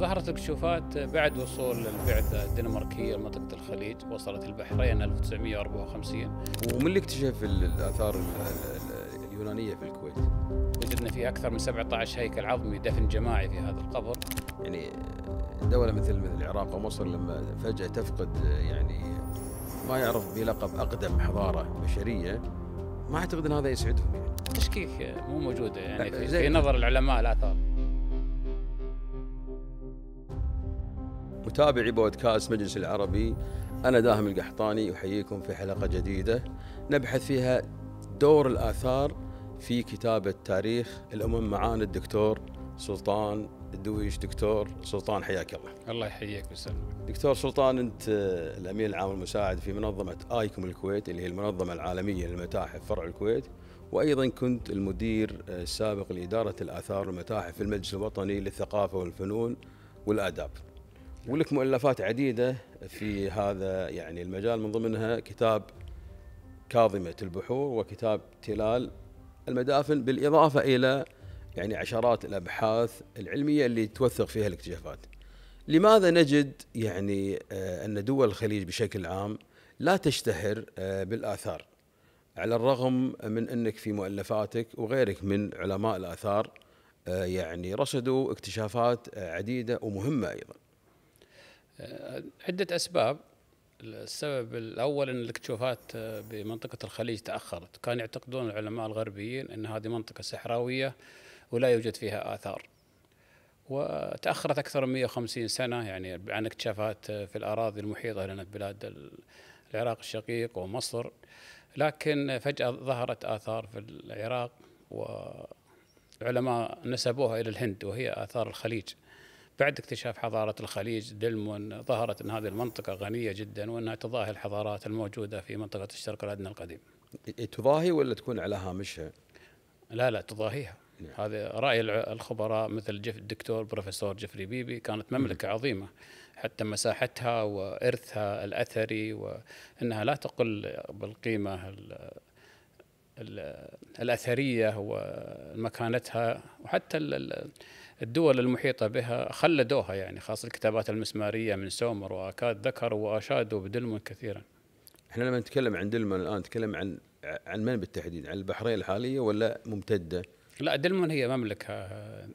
ظهرت الكشوفات بعد وصول البعثة الدنماركية لمنطقة الخليج وصلت البحرين 1954 ومن اللي اكتشف الآثار اليونانية في الكويت؟ وجدنا فيه أكثر من 17 هيكل عظمي دفن جماعي في هذا القبر يعني دولة مثل مثل العراق ومصر لما فجأة تفقد يعني ما يعرف بلقب أقدم حضارة بشرية ما أعتقد أن هذا يسعدهم يعني. تشكيك مو موجودة يعني في, في نظر العلماء الآثار متابعي بودكاست مجلس العربي أنا داهم القحطاني أحييكم في حلقة جديدة نبحث فيها دور الآثار في كتابة تاريخ الأمم معانا الدكتور سلطان الدويش دكتور سلطان حياك الله الله يحييك ويسلمك دكتور سلطان أنت الأمين العام المساعد في منظمة ايكم الكويت اللي هي المنظمة العالمية للمتاحف فرع الكويت وايضا كنت المدير السابق لاداره الاثار والمتاحف في المجلس الوطني للثقافه والفنون والاداب. ولك مؤلفات عديده في هذا يعني المجال من ضمنها كتاب كاظمه البحور وكتاب تلال المدافن بالاضافه الى يعني عشرات الابحاث العلميه اللي توثق فيها الاكتشافات. لماذا نجد يعني آه، ان دول الخليج بشكل عام لا تشتهر آه، بالاثار على الرغم من انك في مؤلفاتك وغيرك من علماء الاثار آه، يعني رصدوا اكتشافات عديده ومهمه ايضا. آه، عدة أسباب السبب الأول أن الاكتشافات آه، بمنطقة الخليج تأخرت كان يعتقدون العلماء الغربيين أن هذه منطقة صحراوية ولا يوجد فيها آثار وتأخرت أكثر من 150 سنة يعني عن اكتشافات آه، في الأراضي المحيطة لنا بلاد العراق الشقيق ومصر لكن فجأة ظهرت آثار في العراق و العلماء نسبوها إلى الهند وهي آثار الخليج بعد اكتشاف حضارة الخليج دلمون ظهرت أن هذه المنطقة غنية جدا وأنها تضاهي الحضارات الموجودة في منطقة الشرق الأدنى القديم إيه، تضاهي ولا تكون على هامشها؟ لا لا تضاهيها نعم. هذا راي الخبراء مثل الدكتور بروفيسور جيفري بيبي كانت مملكه مم. عظيمه حتى مساحتها وارثها الاثري وانها لا تقل بالقيمه الاثريه ومكانتها وحتى ال الدول المحيطة بها خلدوها يعني خاصة الكتابات المسمارية من سومر وأكاد ذكروا وأشادوا بدلمن كثيرا احنا لما نتكلم عن دلمن الآن نتكلم عن عن من بالتحديد عن البحرين الحالية ولا ممتدة لا دلمن هي مملكة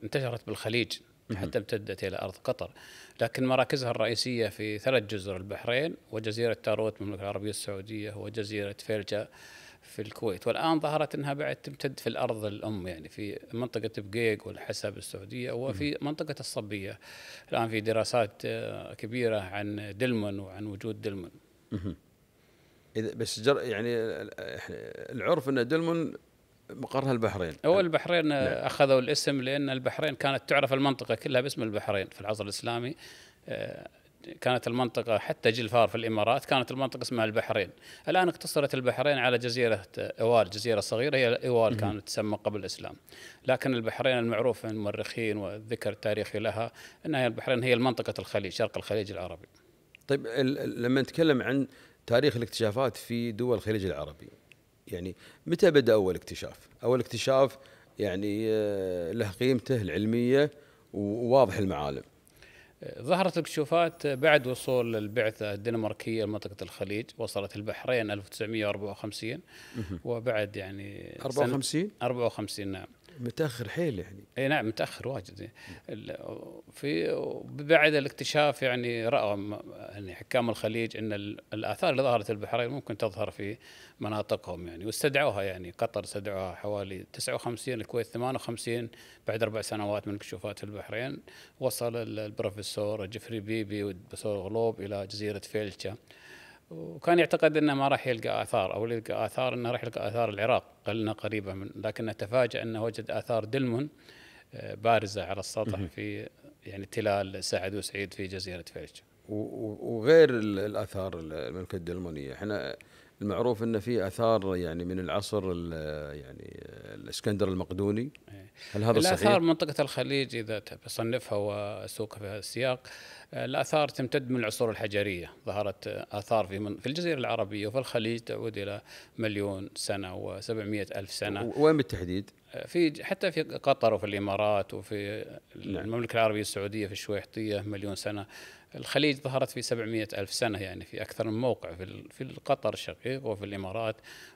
انتشرت بالخليج حتى امتدت إلى أرض قطر لكن مراكزها الرئيسية في ثلاث جزر البحرين وجزيرة تاروت المملكة العربية السعودية وجزيرة فيلجا في الكويت والان ظهرت انها بعد تمتد في الارض الام يعني في منطقه بقيق والحسب السعوديه وفي منطقه الصبيه الان في دراسات آه، كبيره عن دلمن وعن وجود دلمن اذا بس جر يعني العرف ان دلمن مقرها البحرين هو البحرين لا. آه، نعم. اخذوا الاسم لان البحرين كانت تعرف المنطقه كلها باسم البحرين في العصر الاسلامي آه، كانت المنطقة حتى جلفار في الإمارات كانت المنطقة اسمها البحرين الآن اقتصرت البحرين على جزيرة إوال جزيرة صغيرة هي إوال كانت تسمى قبل الإسلام لكن البحرين المعروفة من المؤرخين والذكر التاريخي لها أنها البحرين هي المنطقة الخليج شرق الخليج العربي طيب لما نتكلم عن تاريخ الاكتشافات في دول الخليج العربي يعني متى بدا اول اكتشاف؟ اول اكتشاف يعني آه، له قيمته العلميه وواضح المعالم. ظهرت الكشوفات بعد وصول البعثة الدنماركية لمنطقة الخليج وصلت البحرين 1954 وبعد يعني 54 54 نعم متاخر حيل يعني اي نعم متاخر واجد في بعد الاكتشاف يعني راوا يعني حكام الخليج ان الاثار اللي ظهرت البحرين ممكن تظهر في مناطقهم يعني واستدعوها يعني قطر استدعوها حوالي 59 الكويت 58 بعد اربع سنوات من اكتشافات البحرين وصل البروفيسور جيفري بيبي والبروفيسور غلوب الى جزيره فيلتشا وكان يعتقد انه ما راح يلقى اثار او يلقى اثار انه راح يلقى اثار العراق قلنا قريبه من لكن تفاجا انه وجد اثار دلمن آه، بارزه على السطح في يعني تلال سعد وسعيد في جزيره فلج وغير الاثار الملكه الدلمونيه احنا المعروف ان في اثار يعني من العصر يعني الاسكندر المقدوني إيه. هل هذا الآثار صحيح؟ الاثار منطقه الخليج اذا تصنفها واسوقها في هذا السياق آه، الاثار تمتد من العصور الحجريه ظهرت اثار في في الجزيره العربيه وفي الخليج تعود الى مليون سنه و700 الف سنه وين بالتحديد؟ آه، في حتى في قطر وفي الامارات وفي نعم. المملكه العربيه السعوديه في الشويحطيه مليون سنه الخليج ظهرت في 700 ألف سنة يعني في أكثر من موقع في في قطر الشقيق وفي الإمارات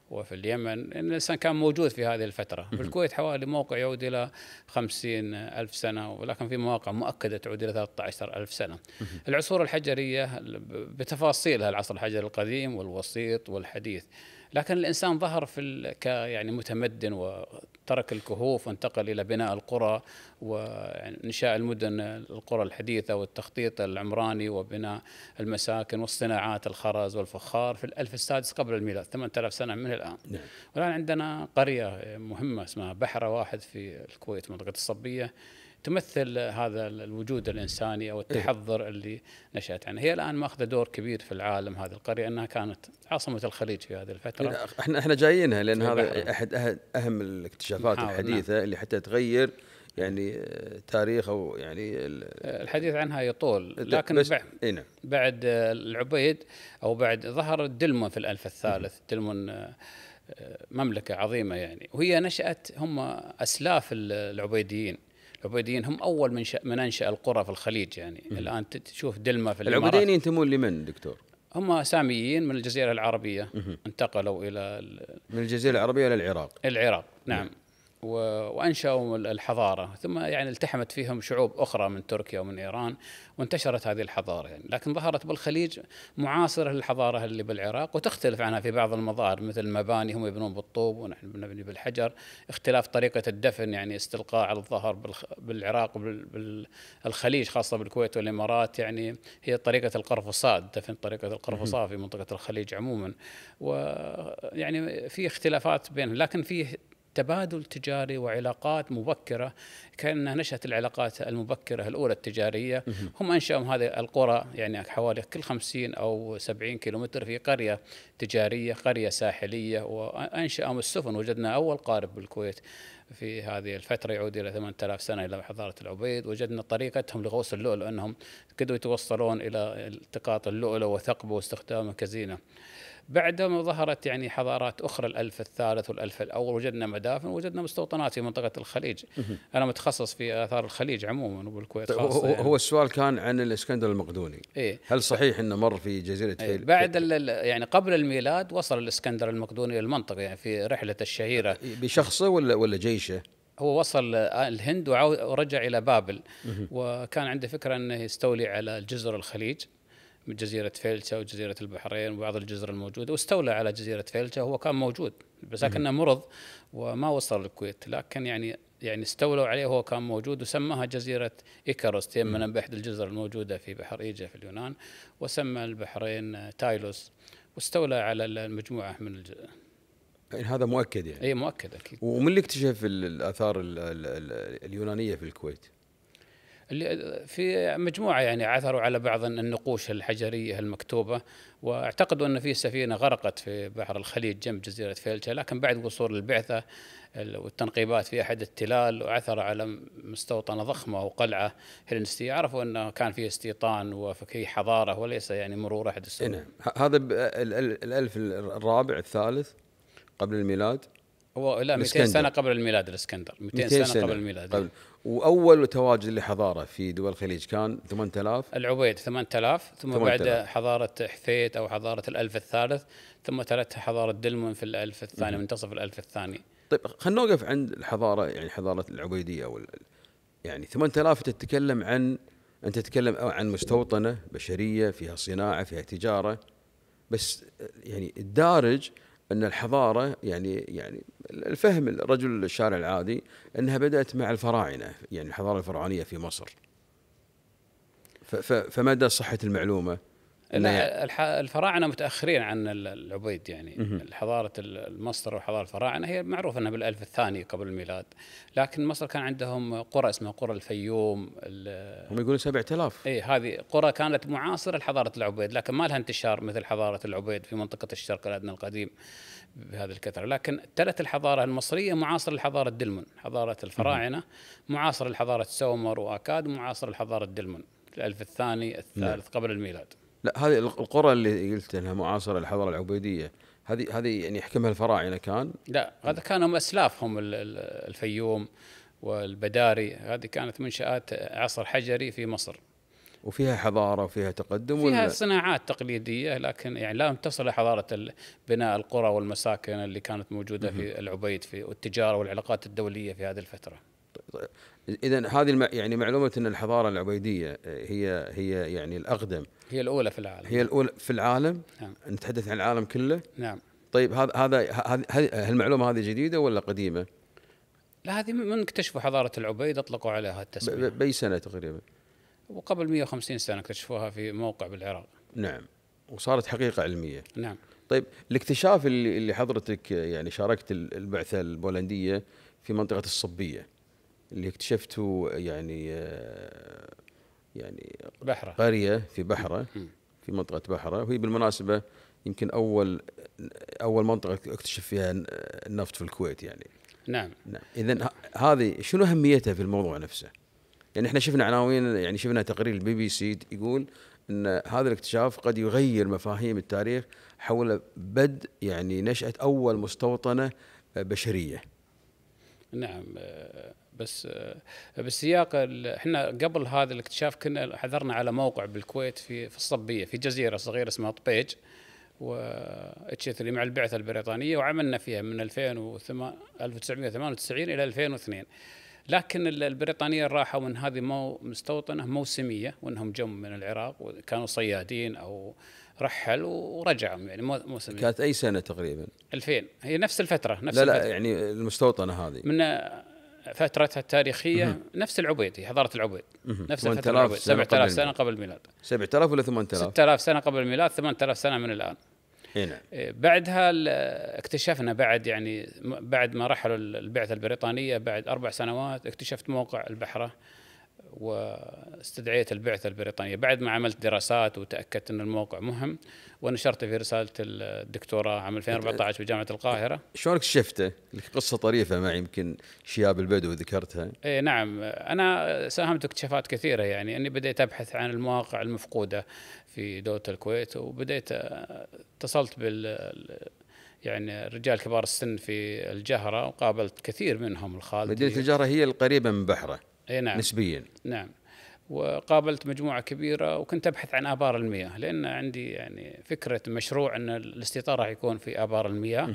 وفي اليمن الإنسان كان موجود في هذه الفترة في الكويت حوالي موقع يعود إلى 50 ألف سنة ولكن في مواقع مؤكدة تعود إلى 13 ألف سنة العصور الحجرية بتفاصيلها العصر الحجري القديم والوسيط والحديث لكن الانسان ظهر في ال... ك يعني متمدن وترك الكهوف وانتقل الى بناء القرى وانشاء المدن القرى الحديثه والتخطيط العمراني وبناء المساكن والصناعات الخرز والفخار في الالف السادس قبل الميلاد 8000 سنه من الان نعم. والان عندنا قريه مهمه اسمها بحره واحد في الكويت منطقه الصبيه تمثل هذا الوجود الانساني او إيه. التحضر اللي نشات عنه، هي الان ماخذه دور كبير في العالم هذه القريه انها كانت عاصمه الخليج في هذه الفتره. إيه، احنا احنا جايينها لان هذا احد اهم الاكتشافات الحديثه نعم. اللي حتى تغير يعني آه، تاريخ او يعني الحديث عنها يطول لكن بعد, إينا. نعم. بعد آه، العبيد او بعد ظهر الدلمون في الالف الثالث دلمون آه، مملكه عظيمه يعني وهي نشات هم اسلاف العبيديين العبيديين هم اول من من انشا القرى في الخليج يعني م. الان تشوف دلمه في الامارات العبيديين ينتمون لمن دكتور؟ هم ساميين من الجزيره العربيه انتقلوا الى من الجزيره العربيه الى العراق العراق نعم وانشاوا الحضاره ثم يعني التحمت فيهم شعوب اخرى من تركيا ومن ايران وانتشرت هذه الحضاره يعني لكن ظهرت بالخليج معاصره للحضاره اللي بالعراق وتختلف عنها في بعض المظاهر مثل المباني هم يبنون بالطوب ونحن بنبني بالحجر اختلاف طريقه الدفن يعني استلقاء على الظهر بالعراق وبالخليج خاصه بالكويت والامارات يعني هي طريقه القرفصاء دفن طريقه القرفصاء في منطقه الخليج عموما ويعني في اختلافات بينهم لكن في تبادل تجاري وعلاقات مبكره كانها نشات العلاقات المبكره الاولى التجاريه هم انشاوا هذه القرى يعني حوالي كل 50 او 70 كيلومتر في قريه تجاريه قريه ساحليه وانشاوا السفن وجدنا اول قارب بالكويت في هذه الفترة يعود إلى 8000 سنة إلى حضارة العبيد وجدنا طريقتهم لغوص اللؤلؤ أنهم قدروا يتوصلون إلى التقاط اللؤلؤ وثقبه واستخدامه كزينة ما ظهرت يعني حضارات اخرى الالف الثالث والالف الاول وجدنا مدافن وجدنا مستوطنات في منطقه الخليج انا متخصص في اثار الخليج عموما وبالكويت طيب، خاصه يعني. هو السؤال كان عن الاسكندر المقدوني إيه؟ هل صحيح انه مر في جزيره إيه؟ فيل بعد يعني قبل الميلاد وصل الاسكندر المقدوني للمنطقه يعني في رحلته الشهيره إيه، بشخصه ولا ولا جيشه هو وصل آه، الهند ورجع الى بابل وكان عنده فكره انه يستولي على جزر الخليج من جزيرة فيلتا وجزيرة البحرين وبعض الجزر الموجودة واستولى على جزيرة فيلتا هو كان موجود بس لكنه مرض وما وصل للكويت لكن يعني يعني استولوا عليه هو كان موجود وسماها جزيرة إيكاروس تيمنا بأحد الجزر الموجودة في بحر إيجا في اليونان وسمى البحرين تايلوس واستولى على المجموعة من الج... يعني هذا مؤكد يعني اي مؤكد اكيد ومن اللي اكتشف الاثار الـ الـ الـ اليونانيه في الكويت؟ اللي في مجموعه يعني عثروا على بعض النقوش الحجريه المكتوبه واعتقدوا ان في سفينه غرقت في بحر الخليج جنب جزيره فيلتا لكن بعد وصول البعثه والتنقيبات في احد التلال وعثر على مستوطنه ضخمه وقلعه هلينستيه عرفوا انه كان في استيطان وفي حضاره وليس يعني مرور احد السنين إيه نعم هذا الالف الرابع الثالث قبل الميلاد هو لا 200 سنه قبل الميلاد الاسكندر 200, سنه, سنة قبل الميلاد قبل. واول تواجد لحضاره في دول الخليج كان 8000 العبيد 8000 ثم 8 بعد حضاره حفيت او حضاره الالف الثالث ثم تلتها حضاره دلمن في الالف الثاني منتصف الالف الثاني طيب خلينا نوقف عند الحضاره يعني حضاره العبيديه او يعني 8000 تتكلم عن انت تتكلم عن مستوطنه بشريه فيها صناعه فيها تجاره بس يعني الدارج ان الحضاره يعني يعني الفهم الرجل الشارع العادي انها بدات مع الفراعنه يعني الحضاره الفرعونيه في مصر فمدى صحه المعلومه لا الفراعنه متاخرين عن العبيد يعني حضاره مصر وحضاره الفراعنه هي معروف انها بالالف الثاني قبل الميلاد لكن مصر كان عندهم قرى اسمها قرى الفيوم هم يقولون 7000 اي هذه قرى كانت معاصره لحضاره العبيد لكن ما لها انتشار مثل حضاره العبيد في منطقه الشرق الادنى القديم بهذه الكثرة لكن تلت الحضارة المصرية معاصرة لحضارة دلمن حضارة الفراعنة معاصرة لحضارة سومر وأكاد معاصر لحضارة دلمن الألف الثاني الثالث نعم. قبل الميلاد لا هذه القرى اللي قلت انها معاصره للحضاره العبيديه هذه هذه يعني يحكمها الفراعنه كان؟ لا هذا كانوا اسلافهم الفيوم والبداري هذه كانت منشات عصر حجري في مصر وفيها حضاره وفيها تقدم فيها ولا؟ صناعات تقليديه لكن يعني لا تصل حضاره بناء القرى والمساكن اللي كانت موجوده في العبيد في والتجاره والعلاقات الدوليه في هذه الفتره. اذا هذه المع يعني معلومه ان الحضاره العبيديه آه، هي هي يعني الاقدم هي الاولى في العالم هي الاولى في العالم نعم نتحدث عن العالم كله نعم طيب هذا هذا المعلومه هذه جديده ولا قديمه؟ لا هذه من اكتشفوا حضاره العبيد اطلقوا عليها التسميه باي سنه تقريبا؟ وقبل 150 سنه اكتشفوها في موقع بالعراق نعم وصارت حقيقه علميه نعم طيب الاكتشاف اللي اللي حضرتك يعني شاركت البعثه البولنديه في منطقه الصبيه اللي اكتشفته يعني آه، يعني بحره قريه في بحره في منطقه بحره وهي بالمناسبه يمكن اول اول منطقه اكتشف فيها النفط في الكويت يعني نعم, نعم. اذا هذه شنو اهميتها في الموضوع نفسه؟ يعني احنا شفنا عناوين يعني شفنا تقرير البي بي سي يقول ان هذا الاكتشاف قد يغير مفاهيم التاريخ حول بدء يعني نشأة اول مستوطنة بشرية. نعم بس بالسياق احنا قبل هذا الاكتشاف كنا حذرنا على موقع بالكويت في في الصبيه في جزيره صغيره اسمها طبيج و مع البعثه البريطانيه وعملنا فيها من 2008 1998 الى 2002 لكن البريطانيين راحوا من هذه مو مستوطنه موسميه وانهم جم من العراق وكانوا صيادين او رحل ورجعوا يعني موسمية كانت اي سنه تقريبا؟ 2000 هي نفس الفتره نفس لا لا يعني المستوطنه هذه من فترتها التاريخيه مه. نفس العبيدي حضاره العبيد مه. نفس الفتره العبيد 7000 سنه قبل الميلاد 7000 ولا 8000 6000 سنه قبل الميلاد 8000 سنه من الان نعم. هنا. إيه، بعدها اكتشفنا بعد يعني بعد ما رحلوا البعثه البريطانيه بعد اربع سنوات اكتشفت موقع البحره و استدعيت البعثة البريطانية بعد ما عملت دراسات وتأكدت أن الموقع مهم ونشرته في رسالة الدكتوراه عام 2014 بجامعة القاهرة شلونك شفته؟ لك قصة طريفة معي يمكن شياب البدو ذكرتها اي نعم أنا ساهمت اكتشافات كثيرة يعني أني بديت أبحث عن المواقع المفقودة في دولة الكويت وبديت آه، اتصلت بال يعني رجال كبار السن في الجهرة وقابلت كثير منهم الخالد مدينة الجهرة هي القريبة من بحره اي نعم نسبيا نعم وقابلت مجموعه كبيره وكنت ابحث عن ابار المياه لان عندي يعني فكره مشروع ان الاستيطان راح يكون في ابار المياه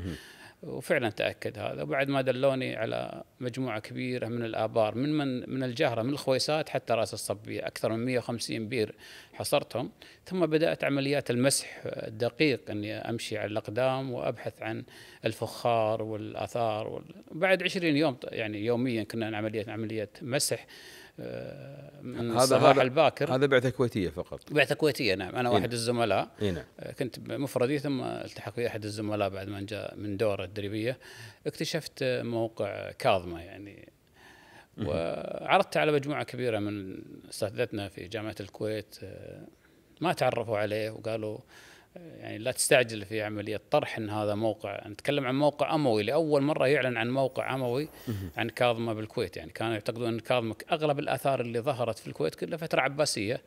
وفعلا تاكد هذا وبعد ما دلوني على مجموعه كبيره من الابار من من, من الجهره من الخويسات حتى راس الصبيه اكثر من 150 بير حصرتهم ثم بدات عمليات المسح الدقيق اني امشي على الاقدام وابحث عن الفخار والاثار وبعد 20 يوم يعني يوميا كنا عمليه عمليه مسح من هذا الصباح هذا الباكر هذا بعثه كويتيه فقط بعثه كويتيه نعم انا إيه. واحد إينا. الزملاء إينا. نعم. كنت بمفردي ثم التحق في احد الزملاء بعد ما جاء من دوره التدريبيه اكتشفت موقع كاظمه يعني وعرضت على مجموعه كبيره من اساتذتنا في جامعه الكويت آه، ما تعرفوا عليه وقالوا يعني لا تستعجل في عمليه طرح ان هذا موقع نتكلم عن موقع اموي لاول مره يعلن عن موقع اموي عن كاظمه بالكويت يعني كانوا يعتقدون ان كاظمه اغلب الاثار اللي ظهرت في الكويت كلها فتره عباسيه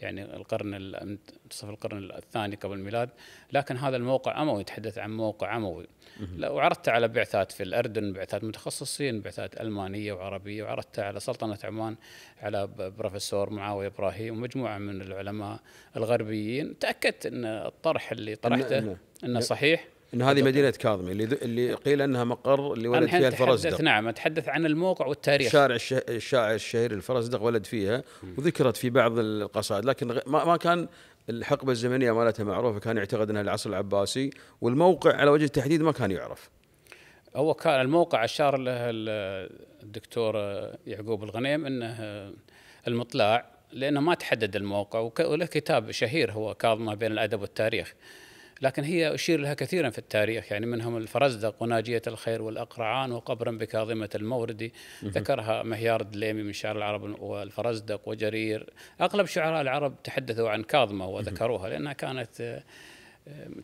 يعني القرن منتصف القرن الثاني قبل الميلاد لكن هذا الموقع اموي يتحدث عن موقع اموي لو عرضت على بعثات في الأردن بعثات متخصصين بعثات ألمانية وعربية وعرضت على سلطنة عمان على بروفيسور معاوية إبراهيم ومجموعة من العلماء الغربيين تأكدت أن الطرح اللي طرحته أنه, إنه صحيح ان هذه مدينه كاظمي اللي اللي قيل انها مقر اللي ولد فيها الفرزدق نعم اتحدث عن الموقع والتاريخ شارع الشاعر الشهير الفرزدق ولد فيها وذكرت في بعض القصائد لكن ما كان الحقبه الزمنيه مالتها معروفه كان يعتقد انها العصر العباسي والموقع على وجه التحديد ما كان يعرف. هو كان الموقع اشار له الدكتور يعقوب الغنيم انه المطلع لانه ما تحدد الموقع وله كتاب شهير هو كاظمه بين الادب والتاريخ. لكن هي أشير لها كثيرا في التاريخ يعني منهم الفرزدق وناجية الخير والأقرعان وقبرا بكاظمة الموردي ذكرها مهيار الدليمي من شعر العرب والفرزدق وجرير أغلب شعراء العرب تحدثوا عن كاظمة وذكروها لأنها كانت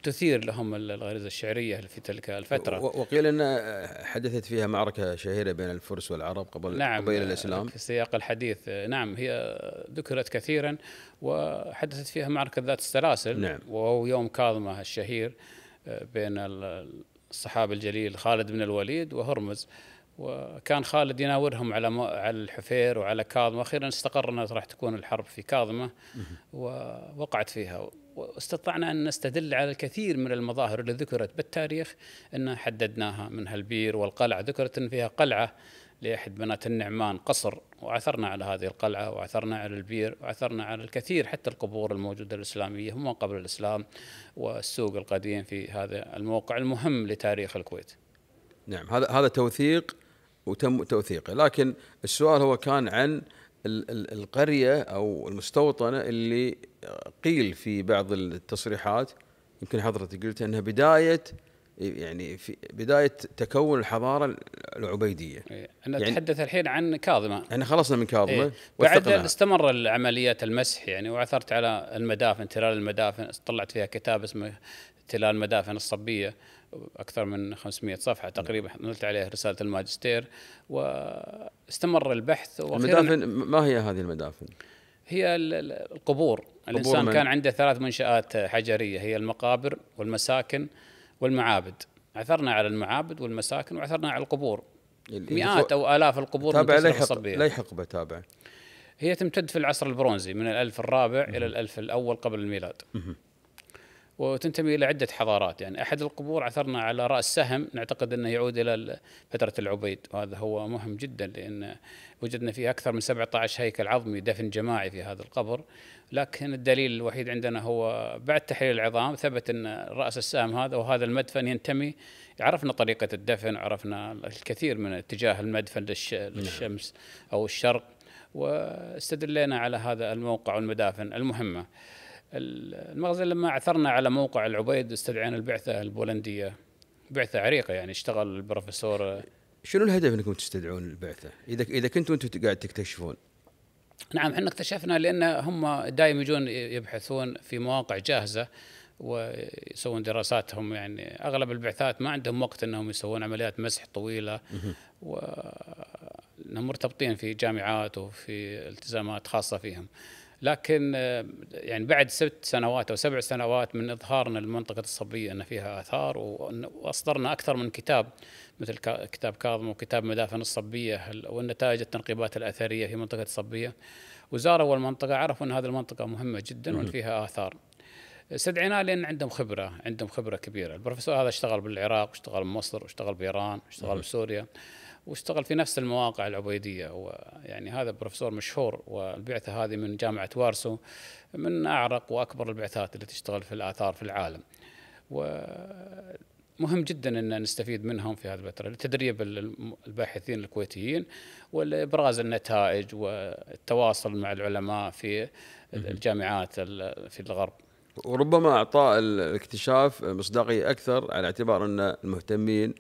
تثير لهم الغريزه الشعريه في تلك الفتره وقيل ان آه، حدثت فيها معركه شهيره بين الفرس والعرب قبل نعم قبيل الاسلام آه، في سياق الحديث آه، نعم هي ذكرت كثيرا وحدثت فيها معركه ذات السلاسل نعم وهو يوم كاظمه الشهير بين الصحابي الجليل خالد بن الوليد وهرمز وكان خالد يناورهم على على الحفير وعلى كاظمه اخيرا استقر انها راح تكون الحرب في كاظمه ووقعت فيها واستطعنا أن نستدل على الكثير من المظاهر اللي ذكرت بالتاريخ أن حددناها من هالبير والقلعة ذكرت أن فيها قلعة لأحد بنات النعمان قصر وعثرنا على هذه القلعة وعثرنا على البير وعثرنا على الكثير حتى القبور الموجودة الإسلامية هم قبل الإسلام والسوق القديم في هذا الموقع المهم لتاريخ الكويت نعم هذا هذا توثيق وتم توثيقه لكن السؤال هو كان عن القريه او المستوطنه اللي قيل في بعض التصريحات يمكن حضرتك قلت انها بدايه يعني في بدايه تكون الحضاره العبيديه. إيه، انا يعني اتحدث الحين عن كاظمه. احنا خلصنا من كاظمه إيه. بعد استمر عمليات المسح يعني وعثرت على المدافن تلال المدافن طلعت فيها كتاب اسمه تلال مدافن الصبيه اكثر من 500 صفحه نعم. تقريبا حملت عليه رساله الماجستير واستمر البحث المدافن ما هي هذه المدافن؟ هي القبور الانسان كان عنده ثلاث منشات حجريه هي المقابر والمساكن والمعابد عثرنا على المعابد والمساكن وعثرنا على القبور مئات او الاف القبور تابع ليحق لي حقبه تابع هي تمتد في العصر البرونزي من الالف الرابع الى الالف الاول قبل الميلاد وتنتمي الى عده حضارات يعني احد القبور عثرنا على راس سهم نعتقد انه يعود الى فتره العبيد وهذا هو مهم جدا لان وجدنا فيه اكثر من 17 هيكل عظمي دفن جماعي في هذا القبر لكن الدليل الوحيد عندنا هو بعد تحليل العظام ثبت ان راس السهم هذا وهذا المدفن ينتمي عرفنا طريقه الدفن عرفنا الكثير من اتجاه المدفن نعم. للشمس او الشرق واستدلينا على هذا الموقع والمدافن المهمه المغزى لما عثرنا على موقع العبيد استدعينا البعثه البولنديه بعثه عريقه يعني اشتغل البروفيسور شنو الهدف انكم تستدعون البعثه؟ اذا اذا كنتوا انتم قاعد تكتشفون نعم احنا اكتشفنا لان هم دائما يجون يبحثون في مواقع جاهزه ويسوون دراساتهم يعني اغلب البعثات ما عندهم وقت انهم يسوون عمليات مسح طويله و مرتبطين في جامعات وفي التزامات خاصه فيهم لكن آه، يعني بعد ست سنوات او سبع سنوات من اظهارنا للمنطقه الصبيه ان فيها اثار واصدرنا اكثر من كتاب مثل كتاب كاظم وكتاب مدافن الصبيه والنتائج التنقيبات الاثريه في منطقه الصبيه وزاروا المنطقه عرفوا ان هذه المنطقه مهمه جدا وان فيها اثار استدعيناه لان عندهم خبره عندهم خبره كبيره البروفيسور هذا اشتغل بالعراق واشتغل بمصر واشتغل بايران واشتغل بسوريا واشتغل في نفس المواقع العبيديه ويعني هذا بروفيسور مشهور والبعثه هذه من جامعه وارسو من اعرق واكبر البعثات اللي تشتغل في الاثار في العالم. ومهم جدا ان نستفيد منهم في هذه الفتره لتدريب الباحثين الكويتيين والابراز النتائج والتواصل مع العلماء في الجامعات في الغرب. وربما اعطاء الاكتشاف مصداقيه اكثر على اعتبار ان المهتمين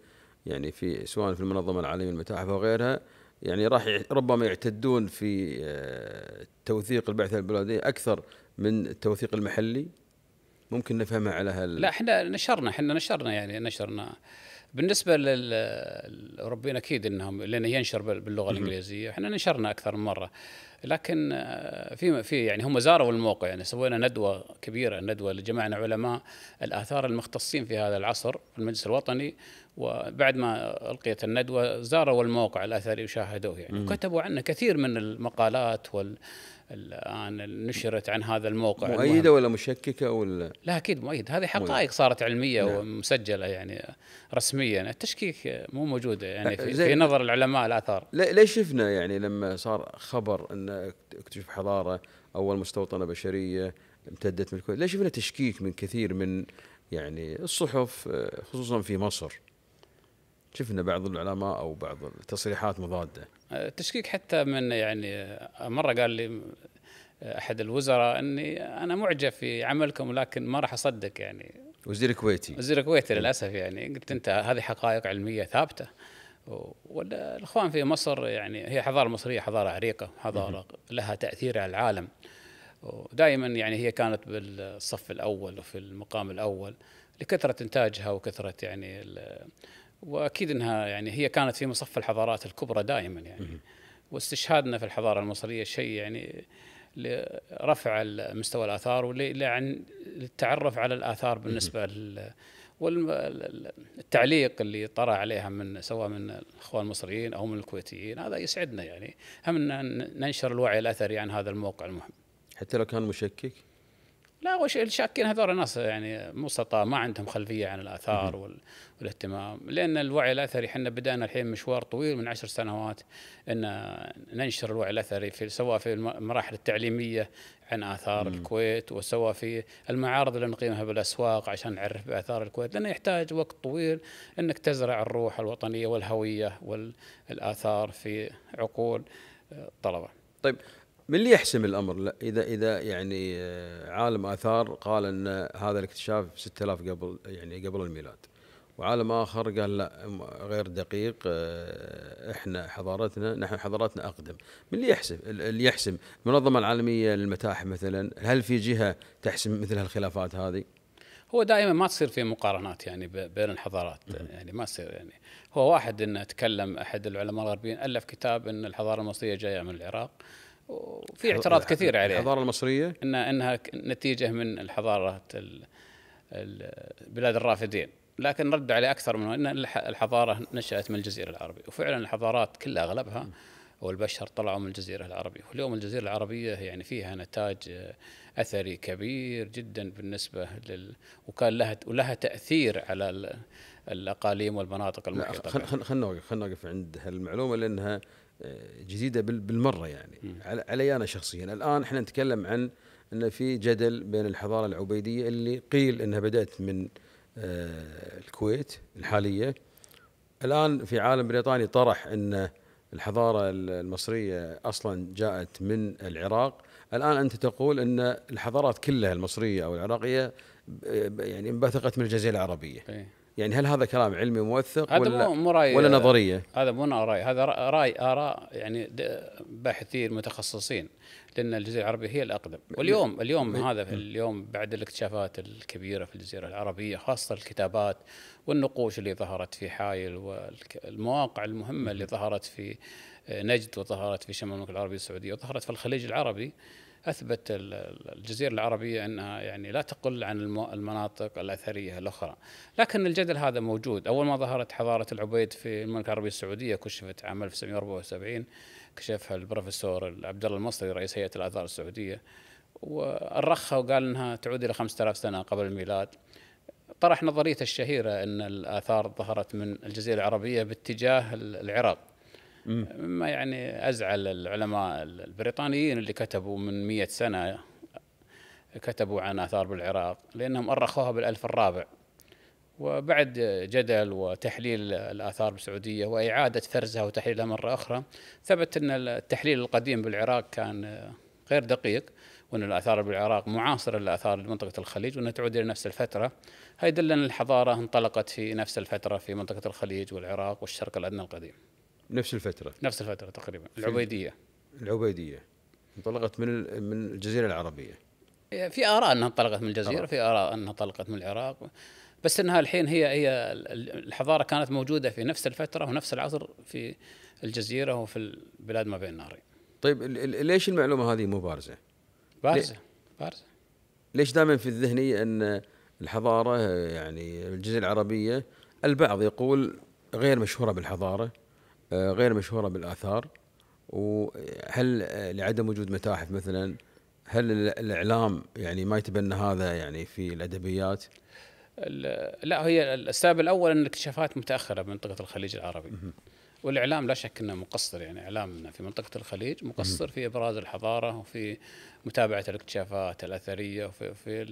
يعني في سواء في المنظمه العالميه للمتاحف او غيرها يعني راح ربما يعتدون في آه، توثيق البعثه البلديه اكثر من التوثيق المحلي ممكن نفهمها على هال لا احنا نشرنا احنا نشرنا يعني نشرنا بالنسبه للاوروبيين اكيد انهم لان ينشر باللغه الانجليزيه احنا نشرنا اكثر من مره لكن آه، في في يعني هم زاروا الموقع يعني سوينا ندوه كبيره ندوه لجمعنا علماء الاثار المختصين في هذا العصر في المجلس الوطني وبعد ما القيت الندوه زاروا الموقع الاثري وشاهدوه يعني وكتبوا عنه كثير من المقالات وال الان نشرت عن هذا الموقع مؤيده ولا مشككه ولا لا اكيد مؤيد هذه حقائق صارت علميه نعم. ومسجله يعني رسميا التشكيك مو موجوده يعني في, في نظر العلماء الاثار ليش شفنا يعني لما صار خبر ان اكتشف حضاره اول مستوطنه بشريه امتدت من الكويت ليش شفنا تشكيك من كثير من يعني الصحف خصوصا في مصر شفنا بعض العلماء او بعض التصريحات مضاده تشكيك حتى من يعني مره قال لي احد الوزراء اني انا معجب في عملكم لكن ما راح اصدق يعني وزير كويتي وزير كويتي إيه. للاسف يعني قلت انت هذه حقائق علميه ثابته والاخوان في مصر يعني هي حضاره مصريه حضاره عريقه حضاره لها تاثير على العالم ودائما يعني هي كانت بالصف الاول وفي المقام الاول لكثره انتاجها وكثره يعني واكيد انها يعني هي كانت في مصف الحضارات الكبرى دائما يعني واستشهادنا في الحضاره المصريه شيء يعني لرفع مستوى الاثار وللتعرف على الاثار بالنسبه لل والتعليق اللي طرأ عليها من سواء من الاخوان المصريين او من الكويتيين هذا يسعدنا يعني هم ننشر الوعي الاثري عن هذا الموقع المهم. حتى لو كان مشكك؟ لا وش الشاكين هذول ناس يعني بسطاء ما عندهم خلفيه عن الاثار وال... والاهتمام لان الوعي الاثري احنا بدانا الحين مشوار طويل من عشر سنوات ان ننشر الوعي الاثري في سواء في المراحل التعليميه عن اثار مم. الكويت وسواء في المعارض اللي نقيمها بالاسواق عشان نعرف باثار الكويت لانه يحتاج وقت طويل انك تزرع الروح الوطنيه والهويه والاثار في عقول الطلبه. آه، طيب من اللي يحسم الامر لا اذا اذا يعني آه، عالم اثار قال ان هذا الاكتشاف 6000 قبل يعني قبل الميلاد وعالم اخر قال لا غير دقيق آه، احنا حضارتنا نحن حضارتنا اقدم من اللي يحسم اللي يحسم المنظمه العالميه للمتاحف مثلا هل في جهه تحسم مثل هالخلافات هذه هو دائما ما تصير في مقارنات يعني بين الحضارات يعني ما تصير يعني هو واحد انه تكلم احد العلماء الغربيين الف كتاب ان الحضاره المصريه جايه من العراق وفي اعتراض كثير عليه الحضاره المصريه انها انها نتيجه من الحضاره بلاد الرافدين لكن رد عليه اكثر منه ان الحضاره نشات من الجزيره العربيه وفعلا الحضارات كلها اغلبها والبشر طلعوا من الجزيره العربيه واليوم الجزيره العربيه يعني فيها نتاج اثري كبير جدا بالنسبه لل وكان لها ولها تاثير على الاقاليم والمناطق المحيطه خلينا نوقف خلينا نوقف عند هالمعلومه لانها جديده بالمره يعني علي انا شخصيا الان احنا نتكلم عن ان في جدل بين الحضاره العبيديه اللي قيل انها بدات من آه، الكويت الحاليه الان في عالم بريطاني طرح ان الحضاره المصريه اصلا جاءت من العراق الان انت تقول ان الحضارات كلها المصريه او العراقيه آه، يعني انبثقت من الجزيره العربيه يعني هل هذا كلام علمي موثق هذا ولا مو رأي ولا نظريه؟ هذا مو راي هذا راي اراء يعني باحثين متخصصين لان الجزيره العربيه هي الاقدم واليوم اليوم هذا اليوم بعد الاكتشافات الكبيره في الجزيره العربيه خاصه الكتابات والنقوش اللي ظهرت في حائل والمواقع المهمه اللي ظهرت في نجد وظهرت في شمال المملكه العربيه السعوديه وظهرت في الخليج العربي اثبت الجزيره العربيه انها يعني لا تقل عن المناطق الاثريه الاخرى، لكن الجدل هذا موجود، اول ما ظهرت حضاره العبيد في المملكه العربيه السعوديه كشفت عام 1974 كشفها البروفيسور عبد الله المصري رئيس هيئه الاثار السعوديه وارخها وقال انها تعود الى 5000 سنه قبل الميلاد. طرح نظريته الشهيره ان الاثار ظهرت من الجزيره العربيه باتجاه العراق ما يعني ازعل العلماء البريطانيين اللي كتبوا من مئة سنه كتبوا عن اثار بالعراق لانهم ارخوها بالالف الرابع وبعد جدل وتحليل الاثار بالسعوديه واعاده فرزها وتحليلها مره اخرى ثبت ان التحليل القديم بالعراق كان غير دقيق وان الاثار بالعراق معاصره للاثار لمنطقه الخليج وانها تعود الى نفس الفتره هي ان الحضاره انطلقت في نفس الفتره في منطقه الخليج والعراق والشرق الادنى القديم نفس الفتره نفس الفتره تقريبا العبيديه العبيديه انطلقت من من الجزيره العربيه في اراء انها انطلقت من الجزيره في اراء انها انطلقت من العراق بس انها الحين هي هي الحضاره كانت موجوده في نفس الفتره ونفس العصر في الجزيره وفي البلاد ما بين النارين طيب ليش المعلومه هذه مو بارزه؟ بارزه بارزه ليش دائما في الذهني ان الحضاره يعني الجزيره العربيه البعض يقول غير مشهوره بالحضاره آه، غير مشهوره بالاثار وهل لعدم وجود متاحف مثلا هل الاعلام يعني ما يتبنى هذا يعني في الادبيات؟ لا هي السبب الاول ان الاكتشافات متاخره بمنطقه الخليج العربي والاعلام لا شك انه مقصر يعني اعلامنا في منطقه الخليج مقصر في ابراز الحضاره وفي متابعه الاكتشافات الاثريه وفي في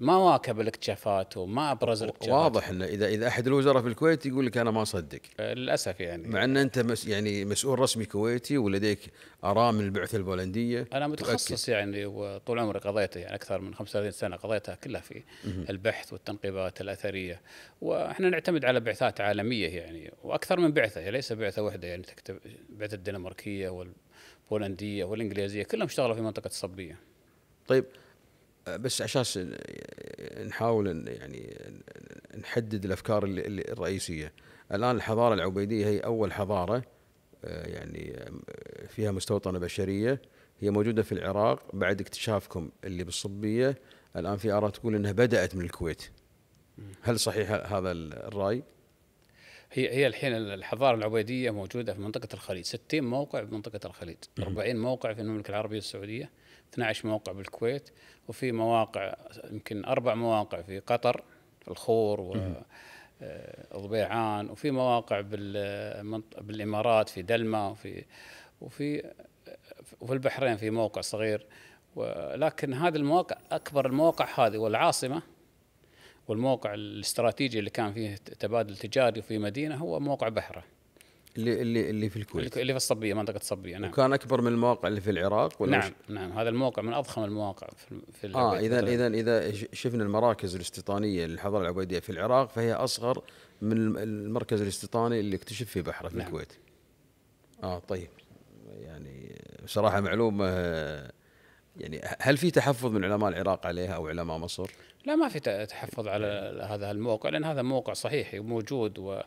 ما واكب الاكتشافات وما ابرز الاكتشافات واضح انه اذا اذا احد الوزراء في الكويت يقول لك انا ما اصدق أه، للاسف يعني مع ان انت مس يعني مسؤول رسمي كويتي ولديك اراء من البعثه البولنديه انا متخصص تؤكد. يعني وطول عمري قضيته يعني اكثر من 35 سنه قضيتها كلها في البحث والتنقيبات الاثريه واحنا نعتمد على بعثات عالميه يعني واكثر من بعثه ليس بعثه واحده يعني تكتب بعثه الدنماركيه والبولنديه والانجليزيه كلهم اشتغلوا في منطقه الصبيه طيب بس عشان نحاول يعني نحدد الافكار الرئيسيه الان الحضاره العبيديه هي اول حضاره آه، يعني آه، فيها مستوطنه بشريه هي موجوده في العراق بعد اكتشافكم اللي بالصبيه الان في اراء تقول انها بدات من الكويت هل صحيح هذا الراي؟ هي هي الحين الحضاره العبيديه موجوده في منطقه الخليج 60 موقع في منطقه الخليج 40 موقع في المملكه العربيه السعوديه 12 موقع بالكويت وفي مواقع يمكن اربع مواقع في قطر في الخور و آه، ضبيعان وفي مواقع بالامارات في دلما وفي وفي وفي البحرين في موقع صغير ولكن هذه المواقع اكبر المواقع هذه والعاصمه والموقع الاستراتيجي اللي كان فيه تبادل تجاري في مدينه هو موقع بحره اللي اللي اللي في الكويت اللي في الصبيه منطقه الصبيه نعم وكان اكبر من المواقع اللي في العراق ولا نعم نعم هذا الموقع من اضخم المواقع في, في اه اذا اذا اذا شفنا المراكز الاستيطانيه للحضاره العبيديه في العراق فهي اصغر من المركز الاستيطاني اللي اكتشف في بحره في نعم. الكويت اه طيب يعني بصراحه معلومه يعني هل في تحفظ من علماء العراق عليها او علماء مصر؟ لا ما في تحفظ على هذا الموقع لان هذا موقع صحيح وموجود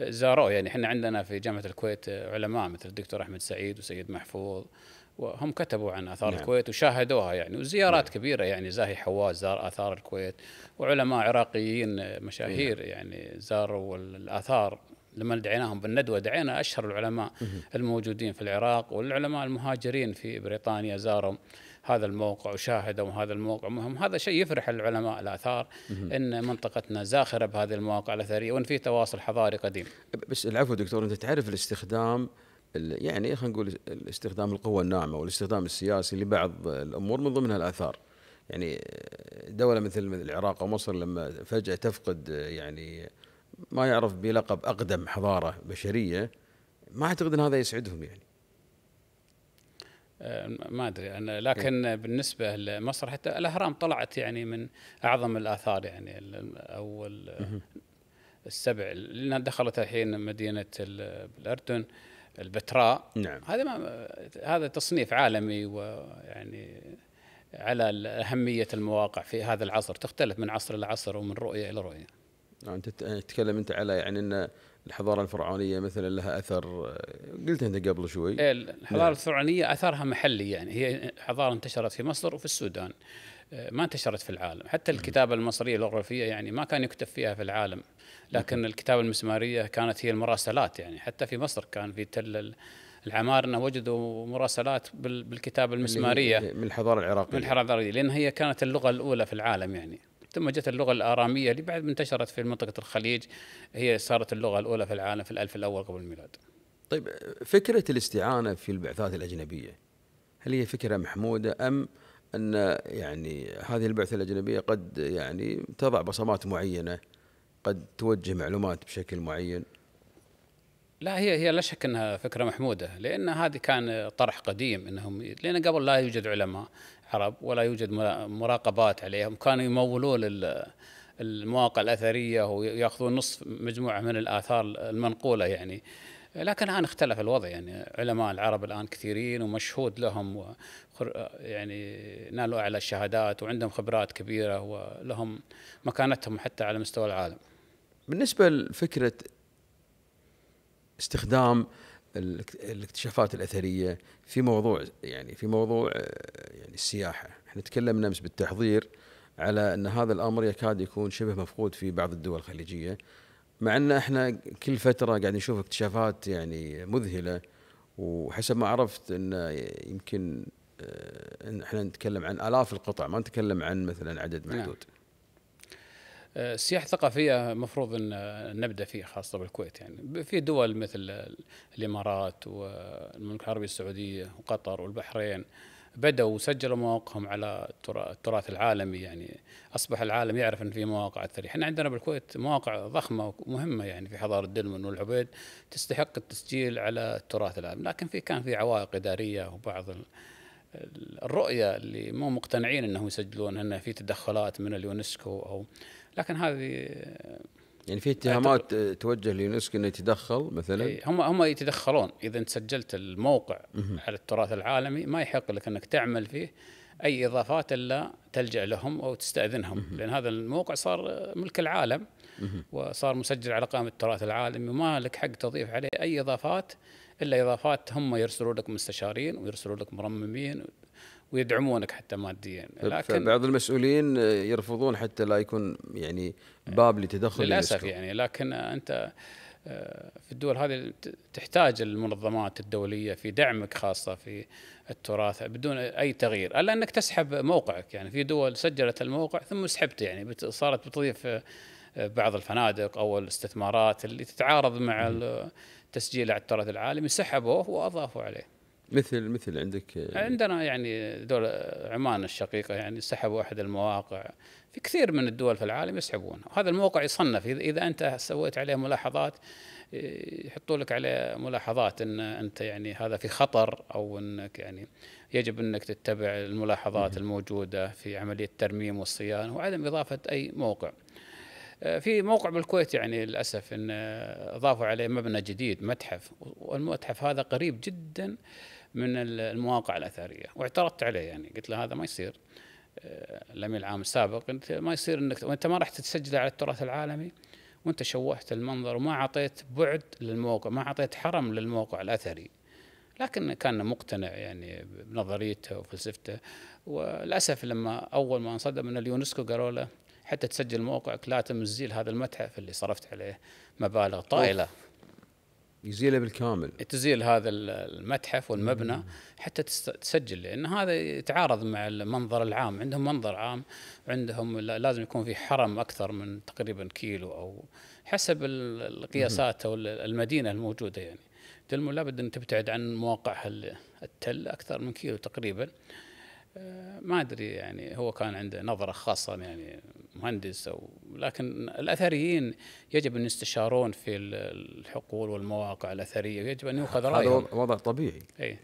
وزاروه يعني احنا عندنا في جامعه الكويت علماء مثل الدكتور احمد سعيد وسيد محفوظ وهم كتبوا عن اثار نعم. الكويت وشاهدوها يعني وزيارات نعم. كبيره يعني زاهي حواس زار اثار الكويت وعلماء عراقيين مشاهير نعم. يعني زاروا الاثار لما دعيناهم بالندوه دعينا اشهر العلماء الموجودين في العراق والعلماء المهاجرين في بريطانيا زاروا هذا الموقع وشاهدوا هذا الموقع مهم هذا شيء يفرح العلماء الاثار ان منطقتنا زاخره بهذه المواقع الاثريه وان في تواصل حضاري قديم بس العفو دكتور انت تعرف الاستخدام يعني خلينا نقول استخدام القوة الناعمة والاستخدام السياسي لبعض الأمور من ضمنها الآثار يعني دولة مثل العراق ومصر لما فجأة تفقد يعني ما يعرف بلقب أقدم حضارة بشرية ما أعتقد أن هذا يسعدهم يعني آه، ما ادري انا لكن بالنسبه لمصر حتى الاهرام طلعت يعني من اعظم الاثار يعني او السبع لانها دخلت الحين مدينه الاردن البتراء نعم هذا ما هذا تصنيف عالمي ويعني على اهميه المواقع في هذا العصر تختلف من عصر الى عصر ومن رؤيه الى رؤيه انت تتكلم انت على يعني ان الحضاره الفرعونيه مثلا لها اثر آه، قلت انت قبل شوي إيه، نعم. الحضاره الفرعونيه اثرها محلي يعني هي حضاره انتشرت في مصر وفي السودان آه، ما انتشرت في العالم حتى نعم. الكتابة المصرية الأغرافية يعني ما كان يكتب فيها في العالم نعم. لكن الكتابة المسمارية كانت هي المراسلات يعني حتى في مصر كان في تل العمارنة وجدوا مراسلات بالكتابة المسمارية من الحضارة العراقية من الحضارة العراقية لأن هي كانت اللغة الأولى في العالم يعني ثم جت اللغة الآرامية اللي بعد انتشرت في منطقة الخليج هي صارت اللغة الأولى في العالم في الألف الأول قبل الميلاد طيب فكرة الاستعانة في البعثات الأجنبية هل هي فكرة محمودة أم أن يعني هذه البعثة الأجنبية قد يعني تضع بصمات معينة قد توجه معلومات بشكل معين لا هي هي لا شك انها فكره محموده لان هذه كان طرح قديم انهم لان قبل لا يوجد علماء العرب ولا يوجد مراقبات عليهم كانوا يمولون المواقع الأثرية ويأخذون نصف مجموعة من الآثار المنقولة يعني لكن الآن اختلف الوضع يعني علماء العرب الآن كثيرين ومشهود لهم يعني نالوا أعلى الشهادات وعندهم خبرات كبيرة ولهم مكانتهم حتى على مستوى العالم بالنسبة لفكرة استخدام الاكتشافات الاثريه في موضوع يعني في موضوع آه، يعني السياحه احنا تكلمنا امس بالتحضير على ان هذا الامر يكاد يكون شبه مفقود في بعض الدول الخليجيه مع ان احنا كل فتره قاعد نشوف اكتشافات يعني مذهله وحسب ما عرفت ان يمكن آه، احنا نتكلم عن الاف القطع ما نتكلم عن مثلا عدد محدود نعم. السياحه آه، الثقافيه المفروض ان آه، نبدا فيه خاصه بالكويت يعني في دول مثل الامارات والمملكه العربيه السعوديه وقطر والبحرين بدأوا وسجلوا مواقعهم على التراث العالمي يعني أصبح العالم يعرف أن في مواقع أثرية إحنا عندنا بالكويت مواقع ضخمة ومهمة يعني في حضارة دلمن والعبيد تستحق التسجيل على التراث العالمي لكن في كان في عوائق إدارية وبعض الرؤية اللي مو مقتنعين أنهم يسجلون أن في تدخلات من اليونسكو أو لكن هذه يعني في اتهامات توجه لليونسكو انه يتدخل مثلا إيه، هم هم يتدخلون اذا انت سجلت الموقع مه. على التراث العالمي ما يحق لك انك تعمل فيه اي اضافات الا تلجا لهم او تستاذنهم مه. لان هذا الموقع صار ملك العالم مه. وصار مسجل على قائمه التراث العالمي وما لك حق تضيف عليه اي اضافات الا اضافات هم يرسلوا لك مستشارين ويرسلوا لك مرممين ويدعمونك حتى ماديا لكن بعض المسؤولين يرفضون حتى لا يكون يعني باب لتدخل للاسف يعني لكن انت آه، في الدول هذه تحتاج المنظمات الدوليه في دعمك خاصه في التراث بدون اي تغيير الا انك تسحب موقعك يعني في دول سجلت الموقع ثم سحبته يعني صارت بتضيف آه، بعض الفنادق او الاستثمارات اللي تتعارض مع تسجيل على التراث العالمي سحبوه واضافوا عليه مثل مثل عندك آه، عندنا يعني دول عمان الشقيقه يعني سحبوا احد المواقع في كثير من الدول في العالم يسحبون وهذا الموقع يصنف اذا انت سويت عليه ملاحظات آه، يحطوا لك عليه ملاحظات ان انت يعني هذا في خطر او انك يعني يجب انك تتبع الملاحظات الموجوده في عمليه الترميم والصيانه وعدم اضافه اي موقع. آه، في موقع بالكويت يعني للاسف ان اضافوا عليه مبنى جديد متحف والمتحف هذا قريب جدا من المواقع الاثريه واعترضت عليه يعني قلت له هذا ما يصير آه، الامين العام السابق انت ما يصير انك وانت ما راح تسجله على التراث العالمي وانت شوهت المنظر وما اعطيت بعد للموقع ما اعطيت حرم للموقع الاثري لكن كان مقتنع يعني بنظريته وفلسفته وللاسف لما اول ما انصدم من اليونسكو قالوا له حتى تسجل موقعك لا تمزيل هذا المتحف اللي صرفت عليه مبالغ طائله أوه. يزيله بالكامل تزيل هذا المتحف والمبنى مم. حتى تسجل لان هذا يتعارض مع المنظر العام عندهم منظر عام عندهم لازم يكون في حرم اكثر من تقريبا كيلو او حسب القياسات او المدينه الموجوده يعني تلمو لابد ان تبتعد عن مواقعها التل اكثر من كيلو تقريبا آه، ما ادري يعني هو كان عنده نظره خاصه يعني مهندس او لكن الاثريين يجب ان يستشارون في الحقول والمواقع الاثريه ويجب ان يؤخذ رايهم هذا وضع طبيعي اي إيه.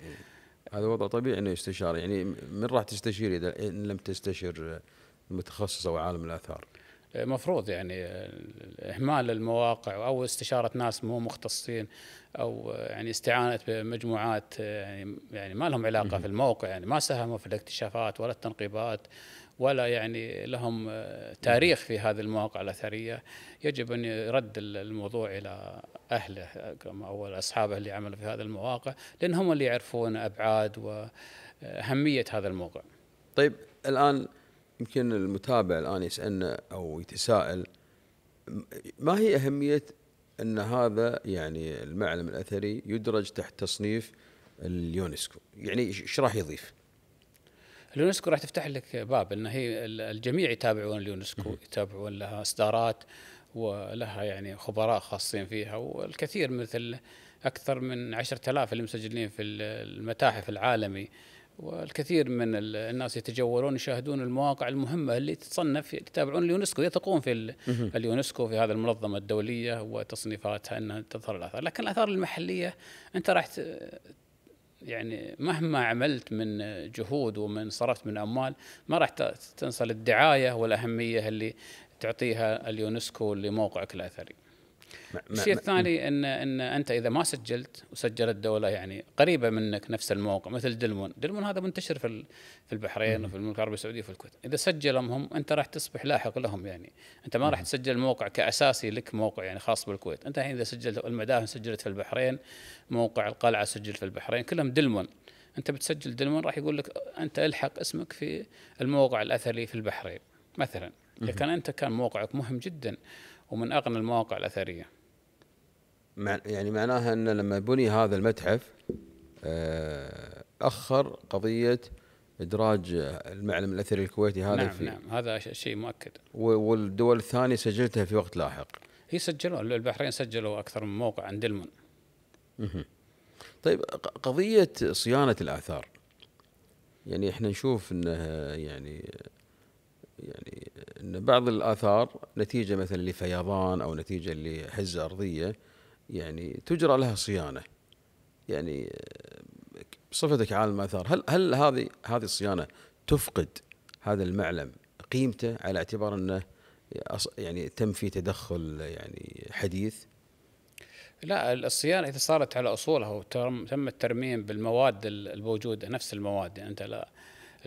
هذا وضع طبيعي انه يستشار يعني من راح تستشير اذا ان لم تستشر متخصص او عالم الاثار مفروض يعني اهمال المواقع او استشاره ناس مو مختصين او يعني استعانه بمجموعات يعني يعني ما لهم علاقه في الموقع يعني ما ساهموا في الاكتشافات ولا التنقيبات ولا يعني لهم تاريخ في هذه المواقع الاثريه يجب ان يرد الموضوع الى اهله او اصحابه اللي عملوا في هذه المواقع لان هم اللي يعرفون ابعاد واهميه هذا الموقع. طيب الان يمكن المتابع الان يسالنا او يتساءل ما هي اهميه ان هذا يعني المعلم الاثري يدرج تحت تصنيف اليونسكو يعني ايش راح يضيف؟ اليونسكو راح تفتح لك باب ان هي الجميع يتابعون اليونسكو يتابعون لها اصدارات ولها يعني خبراء خاصين فيها والكثير مثل اكثر من 10000 اللي مسجلين في المتاحف العالمي والكثير من الناس يتجولون يشاهدون المواقع المهمه اللي تتصنف يتابعون اليونسكو يثقون في اليونسكو في هذه المنظمه الدوليه وتصنيفاتها انها تظهر الاثار، لكن الاثار المحليه انت راح يعني مهما عملت من جهود ومن صرفت من اموال ما راح تنسى الدعايه والاهميه اللي تعطيها اليونسكو لموقعك الاثري. الشيء الثاني ان ان انت اذا ما سجلت وسجلت دوله يعني قريبه منك نفس الموقع مثل دلمون، دلمون هذا منتشر في في البحرين وفي المملكه العربيه السعوديه وفي الكويت، اذا سجلهم هم انت راح تصبح لاحق لهم يعني، انت ما راح تسجل موقع كاساسي لك موقع يعني خاص بالكويت، انت الحين اذا سجلت المداهن سجلت في البحرين، موقع القلعه سجل في البحرين، كلهم دلمون. انت بتسجل دلمون راح يقول لك انت الحق اسمك في الموقع الاثري في البحرين مثلا، اذا كان انت كان موقعك مهم جدا ومن أغنى المواقع الأثرية يعني معناها أن لما بني هذا المتحف آه، أخر قضية إدراج المعلم الأثري الكويتي هذا نعم في نعم هذا شيء مؤكد والدول الثانية سجلتها في وقت لاحق هي سجلوا البحرين سجلوا أكثر من موقع عند المن طيب قضية صيانة الآثار يعني احنا نشوف انها يعني يعني ان بعض الاثار نتيجه مثلا لفيضان او نتيجه لحزه ارضيه يعني تجرى لها صيانه يعني بصفتك عالم اثار هل هل هذه هذه الصيانه تفقد هذا المعلم قيمته على اعتبار انه يعني تم في تدخل يعني حديث لا الصيانه اذا صارت على اصولها وتم الترميم بالمواد الموجوده نفس المواد يعني انت لا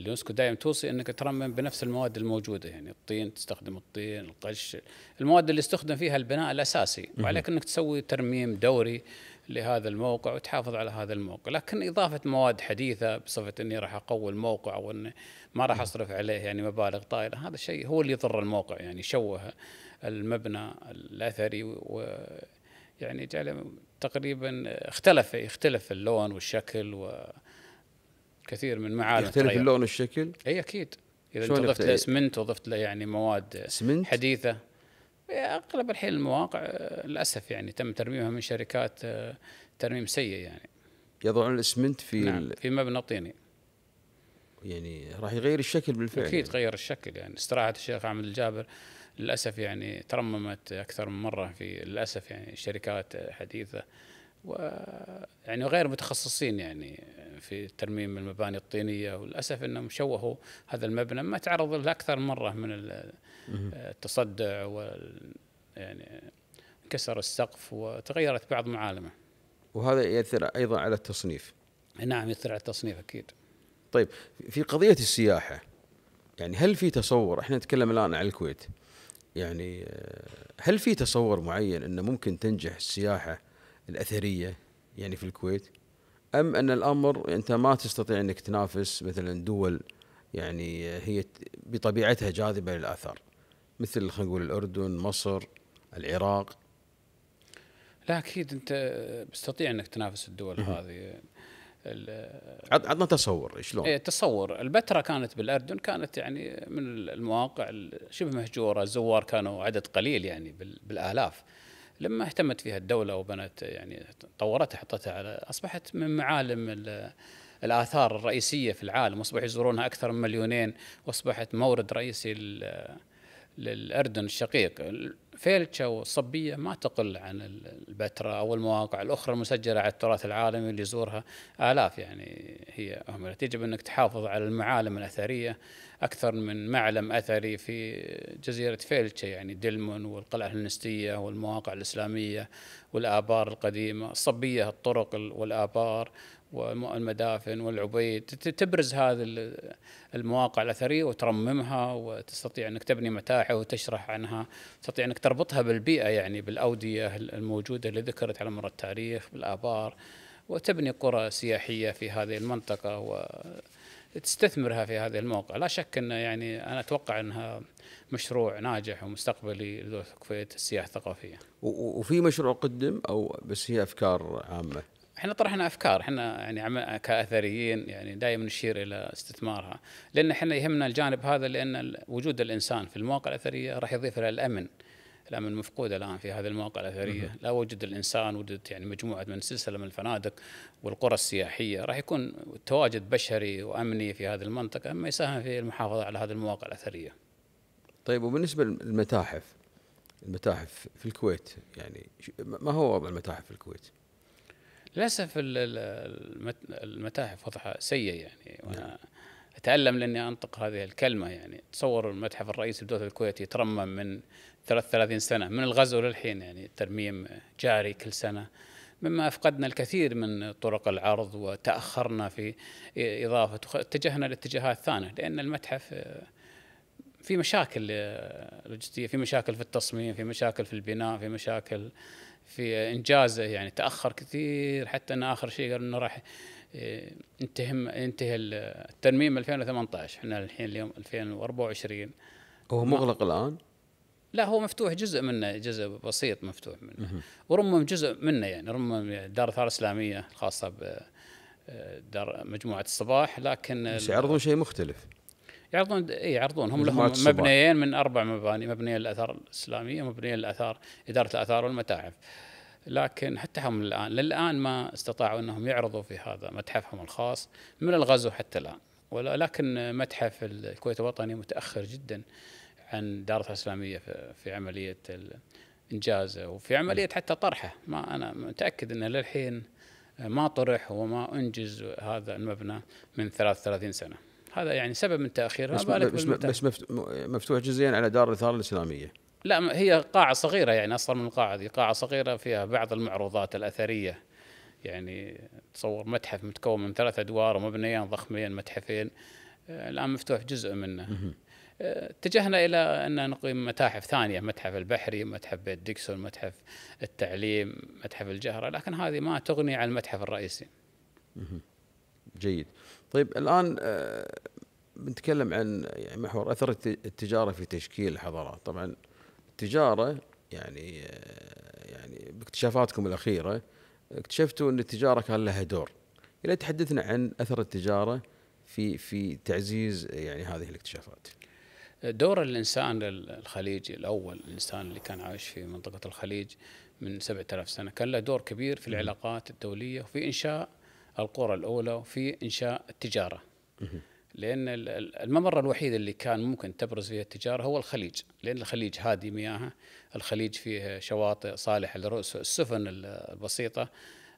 اليونسكو دائما توصي انك ترمم بنفس المواد الموجوده يعني الطين تستخدم الطين القش المواد اللي استخدم فيها البناء الاساسي وعليك انك تسوي ترميم دوري لهذا الموقع وتحافظ على هذا الموقع لكن اضافه مواد حديثه بصفه اني راح اقوي الموقع او اني ما راح اصرف عليه يعني مبالغ طائله هذا الشيء هو اللي يضر الموقع يعني يشوه المبنى الاثري و يعني جعله تقريبا اختلف يختلف اللون والشكل و كثير من معالم يختلف اللون والشكل اي اكيد اذا انت ضفت له اسمنت وضفت له يعني مواد سمنت؟ حديثه اغلب الحين المواقع آه، للاسف يعني تم ترميمها من شركات آه، ترميم سيء يعني يضعون الاسمنت في نعم في مبنى طيني يعني راح يغير الشكل بالفعل اكيد يعني. غير الشكل يعني استراحه الشيخ احمد الجابر للاسف يعني ترممت اكثر من مره في للاسف يعني شركات حديثه ويعني غير متخصصين يعني في ترميم المباني الطينيه وللاسف انهم شوهوا هذا المبنى ما تعرض له اكثر من مره من التصدع وال يعني انكسر السقف وتغيرت بعض معالمه. وهذا ياثر ايضا على التصنيف. نعم ياثر على التصنيف اكيد. طيب في قضيه السياحه يعني هل في تصور احنا نتكلم الان عن الكويت يعني آه، هل في تصور معين انه ممكن تنجح السياحه الاثريه يعني في الكويت ام ان الامر انت ما تستطيع انك تنافس مثلا دول يعني هي بطبيعتها جاذبه للاثار مثل خلينا نقول الاردن، مصر، العراق لا اكيد انت تستطيع انك تنافس الدول هذه عطنا تصور شلون؟ ايه تصور البتراء كانت بالاردن كانت يعني من المواقع شبه مهجوره الزوار كانوا عدد قليل يعني بالالاف لما اهتمت فيها الدولة وبنت يعني طورتها حطتها على أصبحت من معالم الآثار الرئيسية في العالم وأصبح يزورونها أكثر من مليونين وأصبحت مورد رئيسي للأردن الشقيق فيلتشا والصبيه ما تقل عن البتراء او المواقع الاخرى المسجله على التراث العالمي اللي يزورها الاف يعني هي اهملت يجب انك تحافظ على المعالم الاثريه اكثر من معلم اثري في جزيره فيلتشا يعني دلمون والقلعه الهندسيه والمواقع الاسلاميه والابار القديمه الصبيه الطرق والابار والمدافن والعبيد تبرز هذه المواقع الاثريه وترممها وتستطيع انك تبني متاحف وتشرح عنها تستطيع انك تربطها بالبيئه يعني بالاوديه الموجوده اللي ذكرت على مر التاريخ بالابار وتبني قرى سياحيه في هذه المنطقه وتستثمرها في هذه الموقع لا شك انه يعني انا اتوقع انها مشروع ناجح ومستقبلي لدولة كويت السياحه الثقافيه. وفي مشروع قدم او بس هي افكار عامه؟ احنا طرحنا افكار احنا يعني كاثريين يعني دائما نشير الى استثمارها لان احنا يهمنا الجانب هذا لان وجود الانسان في المواقع الاثريه راح يضيف الى الامن الامن مفقود الان في هذه المواقع الاثريه لا وجود الانسان وجود يعني مجموعه من سلسله من الفنادق والقرى السياحيه راح يكون تواجد بشري وامني في هذه المنطقه ما يساهم في المحافظه على هذه المواقع الاثريه طيب وبالنسبه للمتاحف المتاحف في الكويت يعني ما هو وضع المتاحف في الكويت؟ للاسف المتاحف وضعها سيء يعني نعم. وانا اتالم لاني انطق هذه الكلمه يعني تصور المتحف الرئيسي بدوله الكويت يترمم من 33 سنه من الغزو للحين يعني ترميم جاري كل سنه مما افقدنا الكثير من طرق العرض وتاخرنا في اضافه اتجهنا لاتجاهات ثانيه لان المتحف في مشاكل لوجستيه في مشاكل في التصميم في مشاكل في البناء في مشاكل في انجازه يعني تاخر كثير حتى ان اخر شيء قال انه راح آه، ينتهي ينتهي الترميم 2018 احنا الحين اليوم 2024 هو مغلق الان؟ لا هو مفتوح جزء منه جزء بسيط مفتوح منه ورمم جزء منه يعني رمم دار الاثار الاسلاميه الخاصه ب آه، دار مجموعه الصباح لكن بس يعرضون شيء مختلف يعرضون اي يعرضون هم لهم مبنيين من اربع مباني مبنيين للاثار الاسلاميه ومبنيه للاثار اداره الاثار والمتاحف لكن حتى هم الان للان ما استطاعوا انهم يعرضوا في هذا متحفهم الخاص من الغزو حتى الان ولكن متحف الكويت الوطني متاخر جدا عن دارة الاسلاميه في عمليه انجازه وفي عمليه حتى طرحه ما انا متاكد انه للحين ما طرح وما انجز هذا المبنى من 33 سنه هذا يعني سبب من تاخيرها بس, بس, بس مفتوح جزئيا على دار الاثاره الاسلاميه لا هي قاعه صغيره يعني اصلا من القاعه دي قاعه صغيره فيها بعض المعروضات الاثريه يعني تصور متحف متكون من ثلاث ادوار ومبنيان ضخمين متحفين آه، الان مفتوح جزء منه آه، اتجهنا الى ان نقيم متاحف ثانيه متحف البحري متحف بيت ديكسون متحف التعليم متحف الجهره لكن هذه ما تغني عن المتحف الرئيسي جيد طيب الان آه، بنتكلم عن يعني محور اثر التجاره في تشكيل الحضارات طبعا التجاره يعني آه، يعني باكتشافاتكم الاخيره اكتشفتوا ان التجاره كان لها دور الى تحدثنا عن اثر التجاره في في تعزيز يعني هذه الاكتشافات دور الانسان الخليجي الاول الانسان اللي كان عايش في منطقه الخليج من 7000 سنه كان له دور كبير في العلاقات الدوليه وفي انشاء القرى الاولى في انشاء التجاره. لان الممر الوحيد اللي كان ممكن تبرز فيه التجاره هو الخليج، لان الخليج هادي مياهه، الخليج فيه شواطئ صالحه لرؤوس السفن البسيطه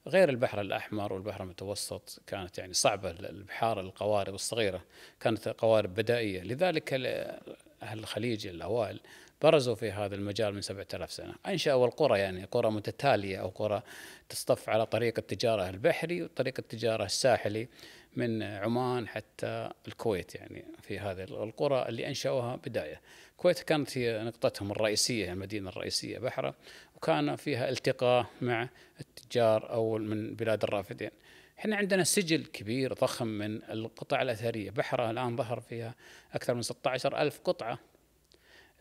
غير البحر الاحمر والبحر المتوسط كانت يعني صعبه البحار القوارب الصغيره كانت قوارب بدائيه، لذلك اهل الخليج الاوائل برزوا في هذا المجال من 7000 سنة أنشأوا القرى يعني قرى متتالية أو قرى تصطف على طريق التجارة البحري وطريق التجارة الساحلي من عمان حتى الكويت يعني في هذه القرى اللي أنشأوها بداية الكويت كانت هي نقطتهم الرئيسية المدينة الرئيسية بحرة وكان فيها التقاء مع التجار أو من بلاد الرافدين احنا عندنا سجل كبير ضخم من القطع الأثرية بحرة الآن ظهر فيها أكثر من 16 ألف قطعة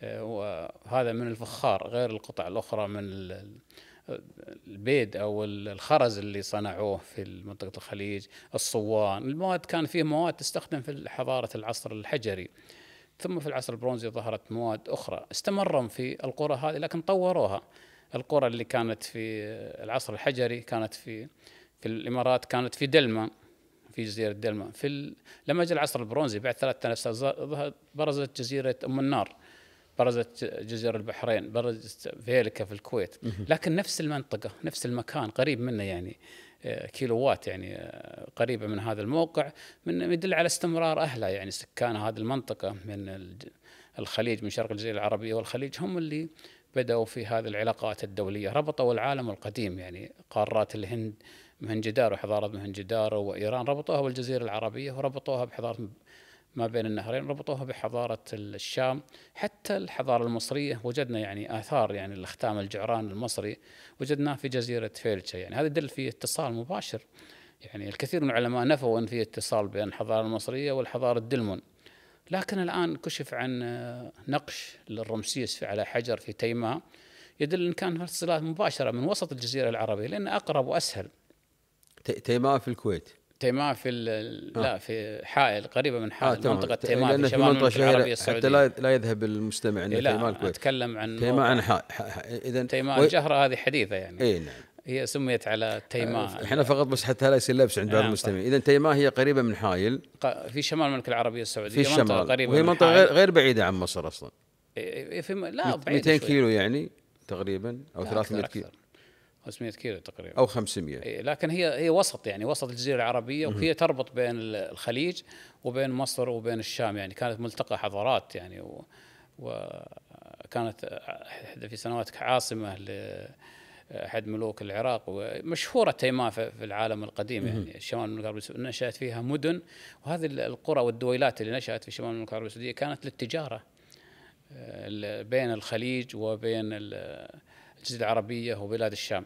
وهذا من الفخار غير القطع الاخرى من البيد او الخرز اللي صنعوه في منطقه الخليج الصوان المواد كان فيه مواد تستخدم في حضاره العصر الحجري ثم في العصر البرونزي ظهرت مواد اخرى استمروا في القرى هذه لكن طوروها القرى اللي كانت في العصر الحجري كانت في في الامارات كانت في دلما في جزيره دلما في لما جاء العصر البرونزي بعد 3000 سنه برزت جزيره ام النار برزت جزر البحرين برزت فيلكا في الكويت لكن نفس المنطقه نفس المكان قريب منه يعني آه، كيلوات يعني آه، قريبه من هذا الموقع من يدل على استمرار اهله يعني سكان هذه المنطقه من الخليج من شرق الجزيره العربيه والخليج هم اللي بدأوا في هذه العلاقات الدولية ربطوا العالم القديم يعني قارات الهند مهنجدارو حضارة مهنجدارو وإيران ربطوها بالجزيرة العربية وربطوها بحضارة ما بين النهرين ربطوها بحضارة الشام حتى الحضارة المصرية وجدنا يعني آثار يعني الأختام الجعران المصري وجدناه في جزيرة فيلتشا يعني هذا يدل في اتصال مباشر يعني الكثير من العلماء نفوا أن في اتصال بين الحضارة المصرية والحضارة الدلمن لكن الآن كشف عن نقش للرمسيس على حجر في تيماء يدل أن كان اتصالات مباشرة من وسط الجزيرة العربية لأن أقرب وأسهل تيماء في الكويت تيماء في ال... لا آه. في حائل قريبه من حائل آه منطقه تيماء في شمال المنطقه العربيه السعوديه حتى لا لا يذهب المستمع ان إيه، تيماء الكويت اتكلم عن تيماء عن اذا تيماء و... الجهره هذه حديثه يعني اي نعم هي سميت على تيماء آه، احنا فقط بس حتى لا يصير لبس عند بعض نعم، المستمعين اذا تيماء هي قريبه من حائل في شمال المملكه العربيه السعوديه في الشمال منطقه قريبه وهي منطقه غير, غير بعيده عن مصر اصلا إيه، إيه، في م... لا بعيده 200 كيلو يعني تقريبا او 300 كيلو 500 كيلو تقريبا او 500 إيه، لكن هي هي وسط يعني وسط الجزيره العربيه وهي تربط بين الخليج وبين مصر وبين الشام يعني كانت ملتقى حضارات يعني و وكانت في سنوات عاصمه ل احد ملوك العراق ومشهوره تيما في العالم القديم يعني الشمال المملكه العربيه السعوديه نشات فيها مدن وهذه القرى والدويلات اللي نشات في الشمال المملكه العربيه السعوديه كانت للتجاره آه، بين الخليج وبين الجزيره العربيه وبلاد الشام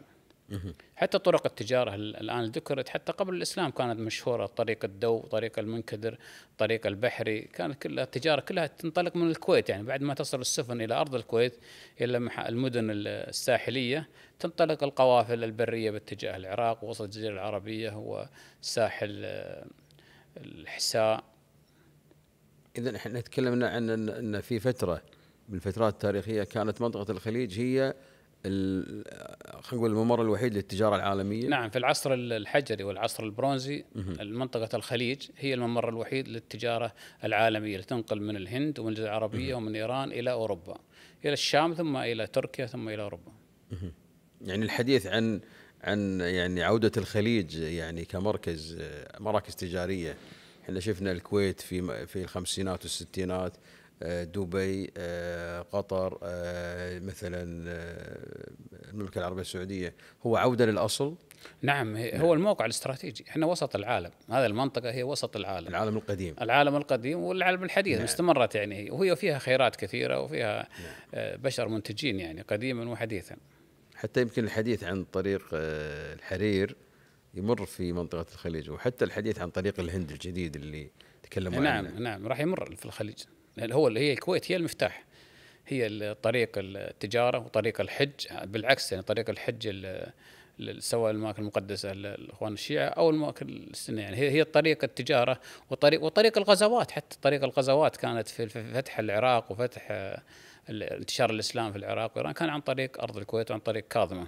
حتى طرق التجارة الآن ذكرت حتى قبل الإسلام كانت مشهورة طريق الدو طريق المنكدر طريق البحري كانت كلها التجارة كلها تنطلق من الكويت يعني بعد ما تصل السفن إلى أرض الكويت إلى المدن الساحلية تنطلق القوافل البرية باتجاه العراق وسط الجزيرة العربية وساحل آه، الحساء إذا احنا تكلمنا عن أن في فترة من الفترات التاريخية كانت منطقة الخليج هي خلينا نقول الممر الوحيد للتجاره العالميه نعم في العصر الحجري والعصر البرونزي منطقه الخليج هي الممر الوحيد للتجاره العالميه اللي تنقل من الهند ومن العربيه ومن ايران الى اوروبا الى الشام ثم الى تركيا ثم الى اوروبا يعني الحديث عن عن يعني عوده الخليج يعني كمركز آه، مراكز تجاريه احنا شفنا الكويت في في الخمسينات والستينات آه، دبي آه، قطر آه، مثلا المملكه العربيه السعوديه هو عوده للاصل نعم،, نعم هو الموقع الاستراتيجي احنا وسط العالم هذه المنطقه هي وسط العالم العالم القديم العالم القديم والعالم الحديث نعم. استمرت يعني وهي فيها خيرات كثيره وفيها نعم. بشر منتجين يعني قديما وحديثا حتى يمكن الحديث عن طريق الحرير يمر في منطقه الخليج وحتى الحديث عن طريق الهند الجديد اللي تكلموا نعم عنه نعم نعم راح يمر في الخليج هو اللي هي الكويت هي المفتاح هي طريق التجاره وطريق الحج بالعكس يعني طريق الحج سواء الاماكن المقدسه الاخوان الشيعه او الاماكن السنه يعني هي هي طريق التجاره وطريق وطريق الغزوات حتى طريق الغزوات كانت في فتح العراق وفتح انتشار الاسلام في العراق وايران كان عن طريق ارض الكويت وعن طريق كاظمه.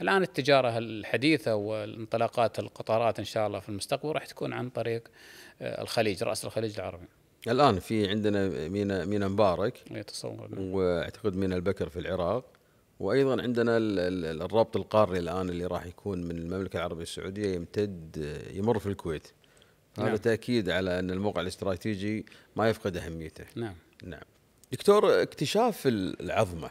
الان التجاره الحديثه والانطلاقات القطارات ان شاء الله في المستقبل راح تكون عن طريق آه، الخليج راس الخليج العربي. الان في عندنا مينا مينا مبارك يتصور نعم. واعتقد مينا البكر في العراق وايضا عندنا الرابط القاري الان اللي راح يكون من المملكه العربيه السعوديه يمتد يمر في الكويت نعم. هذا نعم. تاكيد على ان الموقع الاستراتيجي ما يفقد اهميته نعم نعم دكتور اكتشاف العظمه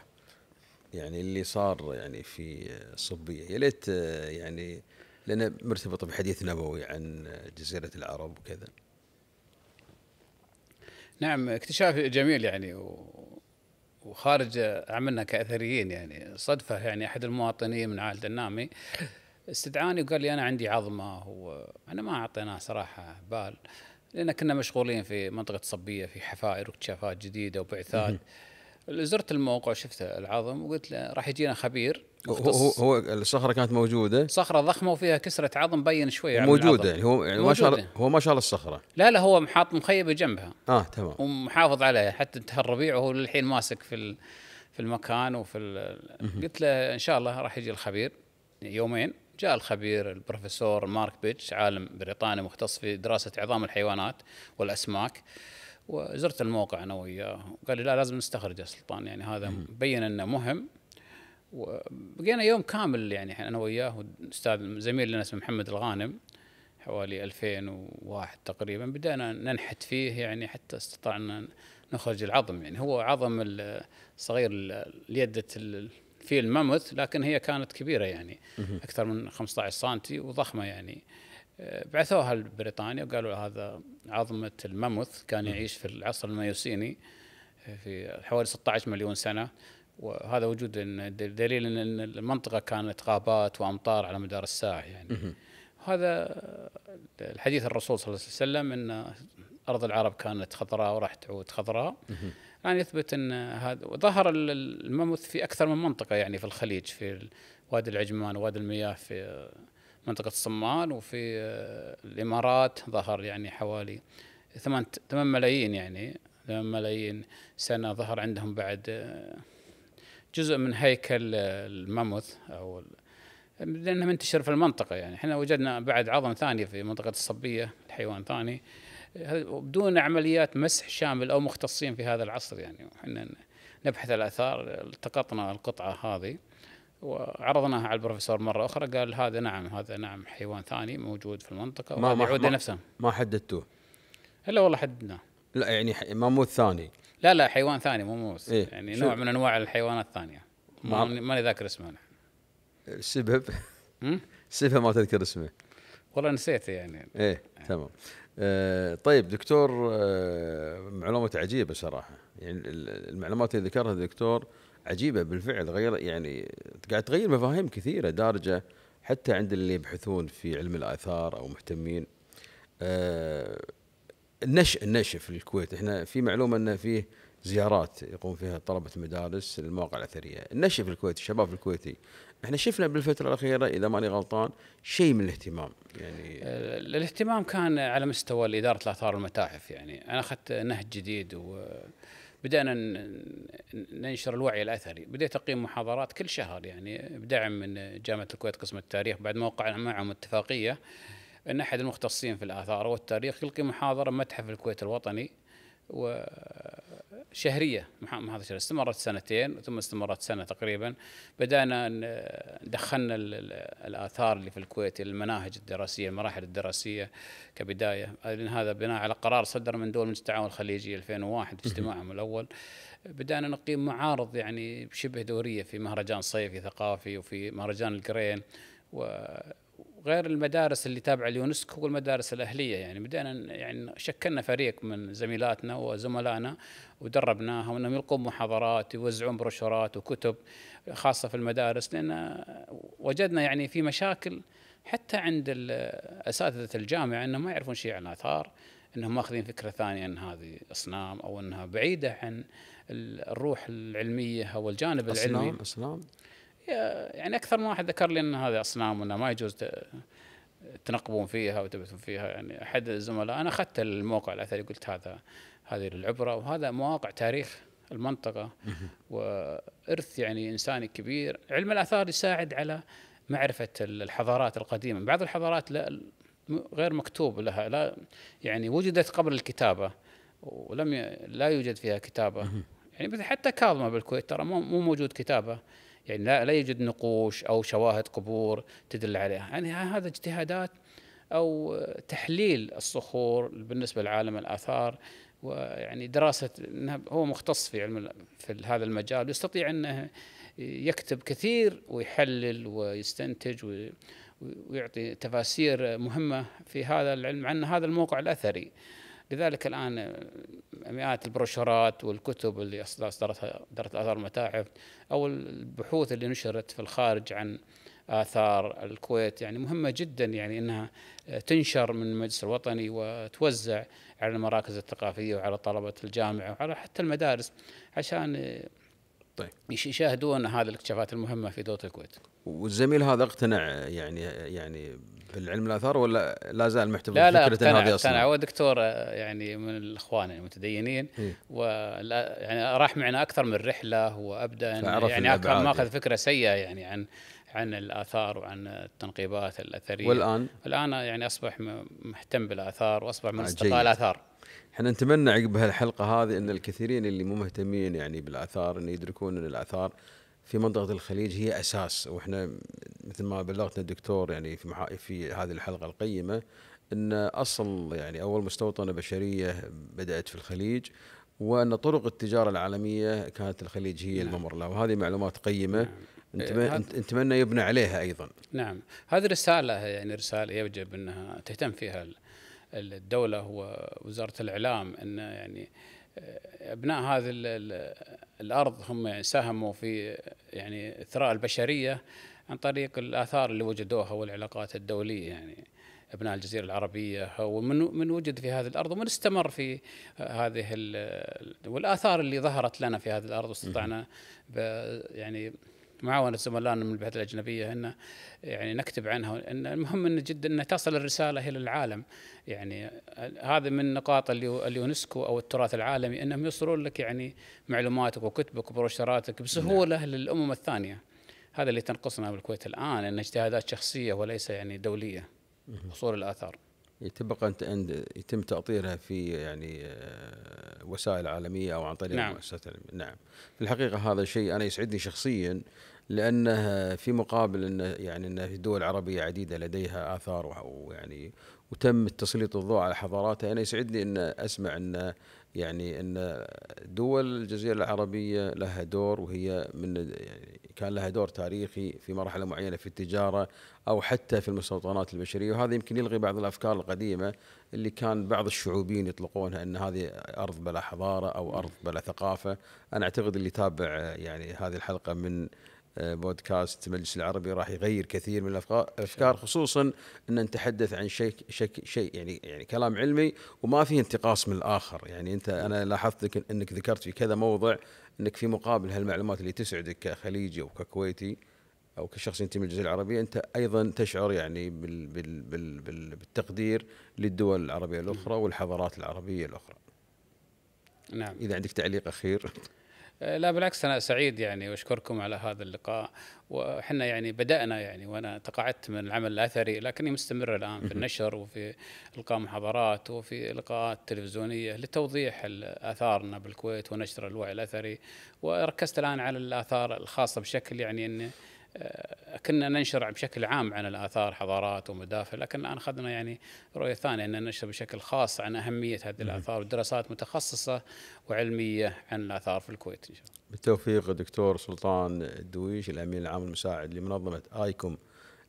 يعني اللي صار يعني في الصبيه يا ليت يعني لانه مرتبط بحديث نبوي عن جزيره العرب وكذا نعم اكتشاف جميل يعني و... وخارج عملنا كاثريين يعني صدفه يعني احد المواطنين من عائله النامي استدعاني وقال لي انا عندي عظمه وانا ما اعطيناه صراحه بال لان كنا مشغولين في منطقه صبيه في حفائر واكتشافات جديده وبعثات زرت الموقع شفت العظم وقلت له راح يجينا خبير هو هو الصخره كانت موجوده صخره ضخمه وفيها كسره عظم بين شويه موجوده يعني هو يعني ما شاء الله هو ما شاء الله الصخره لا لا هو حاط مخيبه جنبها اه تمام ومحافظ عليها حتى انتهى الربيع وهو للحين ماسك في في المكان وفي قلت له ان شاء الله راح يجي الخبير يومين جاء الخبير البروفيسور مارك بيتش عالم بريطاني مختص في دراسه عظام الحيوانات والاسماك وزرت الموقع انا وياه وقال لي لا لازم نستخرج يا سلطان يعني هذا مبين انه مهم وبقينا يوم كامل يعني انا وياه والاستاذ زميل لنا اسمه محمد الغانم حوالي 2001 تقريبا بدأنا ننحت فيه يعني حتى استطعنا نخرج العظم يعني هو عظم الصغير اليدة في الماموث لكن هي كانت كبيرة يعني أكثر من 15 سنتي وضخمة يعني آه، بعثوها لبريطانيا وقالوا هذا عظمة الماموث كان يعيش في العصر الميوسيني آه، في حوالي 16 مليون سنة وهذا وجود دليل ان المنطقه كانت غابات وامطار على مدار الساعه يعني هذا الحديث الرسول صلى الله عليه وسلم ان ارض العرب كانت خضراء وراح تعود خضراء يعني يثبت ان هذا ظهر المموث في اكثر من منطقه يعني في الخليج في وادي العجمان ووادي المياه في منطقه الصمان وفي الامارات ظهر يعني حوالي ثمان 8 ملايين يعني 8 ملايين سنه ظهر عندهم بعد جزء من هيكل الماموث او لانه منتشر في المنطقه يعني احنا وجدنا بعد عظم ثاني في منطقه الصبيه حيوان ثاني بدون عمليات مسح شامل او مختصين في هذا العصر يعني احنا نبحث الاثار التقطنا القطعه هذه وعرضناها على البروفيسور مره اخرى قال هذا نعم هذا نعم حيوان ثاني موجود في المنطقه ما ما نفسه ما حددتوه الا والله حددناه لا يعني ماموث ثاني لا لا حيوان ثاني مو موس إيه؟ يعني نوع من انواع الحيوانات الثانيه ما ماني ذاكر اسمه انا سبب سبب ما تذكر اسمه والله نسيته يعني ايه تمام آه طيب دكتور آه معلومات عجيبه صراحه يعني المعلومات اللي ذكرها الدكتور عجيبه بالفعل غير يعني قاعد تغير مفاهيم كثيره دارجه حتى عند اللي يبحثون في علم الاثار او مهتمين آه النشء النشء في الكويت احنا في معلومه ان فيه زيارات يقوم فيها طلبه المدارس للمواقع الاثريه، النشء في الكويت الشباب الكويتي احنا شفنا بالفتره الاخيره اذا ماني غلطان شيء من الاهتمام يعني الاهتمام كان على مستوى اداره الاثار والمتاحف يعني انا اخذت نهج جديد و بدأنا ننشر الوعي الأثري بديت أقيم محاضرات كل شهر يعني بدعم من جامعة الكويت قسم التاريخ بعد ما وقعنا معهم اتفاقية ان احد المختصين في الاثار والتاريخ يلقي محاضره متحف الكويت الوطني وشهريه محاضره شهرية. استمرت سنتين ثم استمرت سنه تقريبا بدانا دخلنا الاثار اللي في الكويت المناهج الدراسيه المراحل الدراسيه كبدايه لان هذا بناء على قرار صدر من دول مجلس التعاون الخليجي 2001 في اجتماعهم الاول بدانا نقيم معارض يعني شبه دوريه في مهرجان صيفي ثقافي وفي مهرجان القرين و غير المدارس اللي تابعه اليونسكو والمدارس الاهليه يعني بدينا يعني شكلنا فريق من زميلاتنا وزملائنا ودربناها وانهم يلقون محاضرات يوزعون بروشورات وكتب خاصه في المدارس لان وجدنا يعني في مشاكل حتى عند اساتذه الجامعه انهم ما يعرفون شيء عن الاثار انهم ماخذين فكره ثانيه ان هذه اصنام او انها بعيده عن الروح العلميه او الجانب أصنام العلمي اصنام يعني اكثر من واحد ذكر لي ان هذه اصنام وانه ما يجوز تنقبون فيها وتبثون فيها يعني احد الزملاء انا اخذت الموقع الاثري قلت هذا هذه العبره وهذا مواقع تاريخ المنطقه وارث يعني انساني كبير علم الاثار يساعد على معرفه الحضارات القديمه بعض الحضارات لا غير مكتوب لها لا يعني وجدت قبل الكتابه ولم لا يوجد فيها كتابه يعني مثل حتى كاظمه بالكويت ترى مو موجود كتابه يعني لا لا يوجد نقوش او شواهد قبور تدل عليها يعني هذا اجتهادات او تحليل الصخور بالنسبه لعالم الاثار ويعني دراسه هو مختص في علم في هذا المجال يستطيع انه يكتب كثير ويحلل ويستنتج ويعطي تفاسير مهمه في هذا العلم عن هذا الموقع الاثري لذلك الآن مئات البروشورات والكتب اللي أصدرتها إدارة الآثار والمتاحف أو البحوث اللي نشرت في الخارج عن آثار الكويت يعني مهمة جدا يعني أنها تنشر من المجلس الوطني وتوزع على المراكز الثقافية وعلى طلبة الجامعة وعلى حتى المدارس عشان طيب. يشاهدون هذه الاكتشافات المهمه في دوله الكويت. والزميل هذا اقتنع يعني يعني العلم الاثار ولا لا زال محتفظ لا لا هذه اصلا؟ لا هو دكتور آه، يعني من الاخوان المتدينين إيه. و يعني راح معنا اكثر من رحله وابدا يعني ماخذ فكره سيئه يعني عن عن الاثار وعن التنقيبات الاثريه والان الان يعني اصبح مهتم بالاثار واصبح من آه، اصدقاء الاثار احنا نتمنى عقب هالحلقه هذه ان الكثيرين اللي مو مهتمين يعني بالاثار ان يدركون ان الاثار في منطقه الخليج هي اساس واحنا مثل ما بلغتنا الدكتور يعني في محا... في هذه الحلقه القيمه ان اصل يعني اول مستوطنه بشريه بدات في الخليج وان طرق التجاره العالميه كانت الخليج هي نعم. الممر لها وهذه معلومات قيمه نعم. إيه، نتمنى هذ... يبنى عليها ايضا. نعم، هذه رساله يعني رساله يجب انها تهتم فيها الدوله ووزاره الاعلام ان يعني ابناء هذه الارض هم يعني ساهموا في يعني اثراء البشريه عن طريق الاثار اللي وجدوها والعلاقات الدوليه يعني ابناء الجزيره العربيه ومن من وجد في هذه الارض ومن استمر في هذه والاثار اللي ظهرت لنا في هذه الارض واستطعنا يعني معاونة زملائنا من البعثة الأجنبية أن يعني نكتب عنها أن المهم أن جدا أن تصل الرسالة إلى العالم يعني هذا من نقاط اليونسكو أو التراث العالمي أنهم يوصلون لك يعني معلوماتك وكتبك وبروشراتك بسهولة نعم. للأمم الثانية هذا اللي تنقصنا بالكويت الآن أن اجتهادات شخصية وليس يعني دولية حصول الآثار يتبقى عند يتم تأطيرها في يعني آه، وسائل عالمية أو عن طريق نعم. مؤسسات نعم في الحقيقة هذا شيء أنا يسعدني شخصيا لأنه في مقابل أن يعني أن في دول عربية عديدة لديها آثار ويعني وتم تسليط الضوء على حضاراتها أنا يسعدني أن أسمع أن يعني أن دول الجزيرة العربية لها دور وهي من يعني كان لها دور تاريخي في مرحلة معينة في التجارة أو حتى في المستوطنات البشرية وهذا يمكن يلغي بعض الأفكار القديمة اللي كان بعض الشعوبين يطلقونها أن هذه أرض بلا حضارة أو أرض بلا ثقافة أنا أعتقد اللي تابع يعني هذه الحلقة من آه، بودكاست مجلس العربي راح يغير كثير من الافكار خصوصا ان نتحدث عن شيء شيء يعني يعني كلام علمي وما فيه انتقاص من الاخر يعني انت انا لاحظت انك ذكرت في كذا موضع انك في مقابل هالمعلومات اللي تسعدك كخليجي او ككويتي او كشخص ينتمي للجزيره العربيه انت ايضا تشعر يعني بال بال بال بال بالتقدير للدول العربيه الاخرى والحضارات العربيه الاخرى. نعم. اذا عندك تعليق اخير. آه، لا بالعكس انا سعيد يعني واشكركم على هذا اللقاء وحنا يعني بدانا يعني وانا تقاعدت من العمل الاثري لكني مستمر الان في النشر وفي القاء محاضرات وفي لقاءات تلفزيونيه لتوضيح اثارنا بالكويت ونشر الوعي الاثري وركزت الان على الاثار الخاصه بشكل يعني انه آه، كنا ننشر بشكل عام عن الاثار حضارات ومدافع لكن الان اخذنا يعني رؤيه ثانيه ان ننشر بشكل خاص عن اهميه هذه الاثار ودراسات متخصصه وعلميه عن الاثار في الكويت ان شاء الله. بالتوفيق دكتور سلطان الدويش الامين العام المساعد لمنظمه ايكوم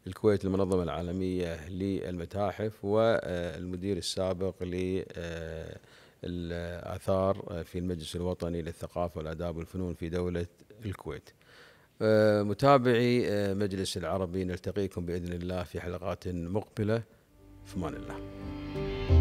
الكويت المنظمه العالميه للمتاحف والمدير السابق ل آه، الآثار في المجلس الوطني للثقافة والآداب والفنون في دولة الكويت آه، متابعي آه، مجلس العربي نلتقيكم باذن الله في حلقات مقبله في امان الله.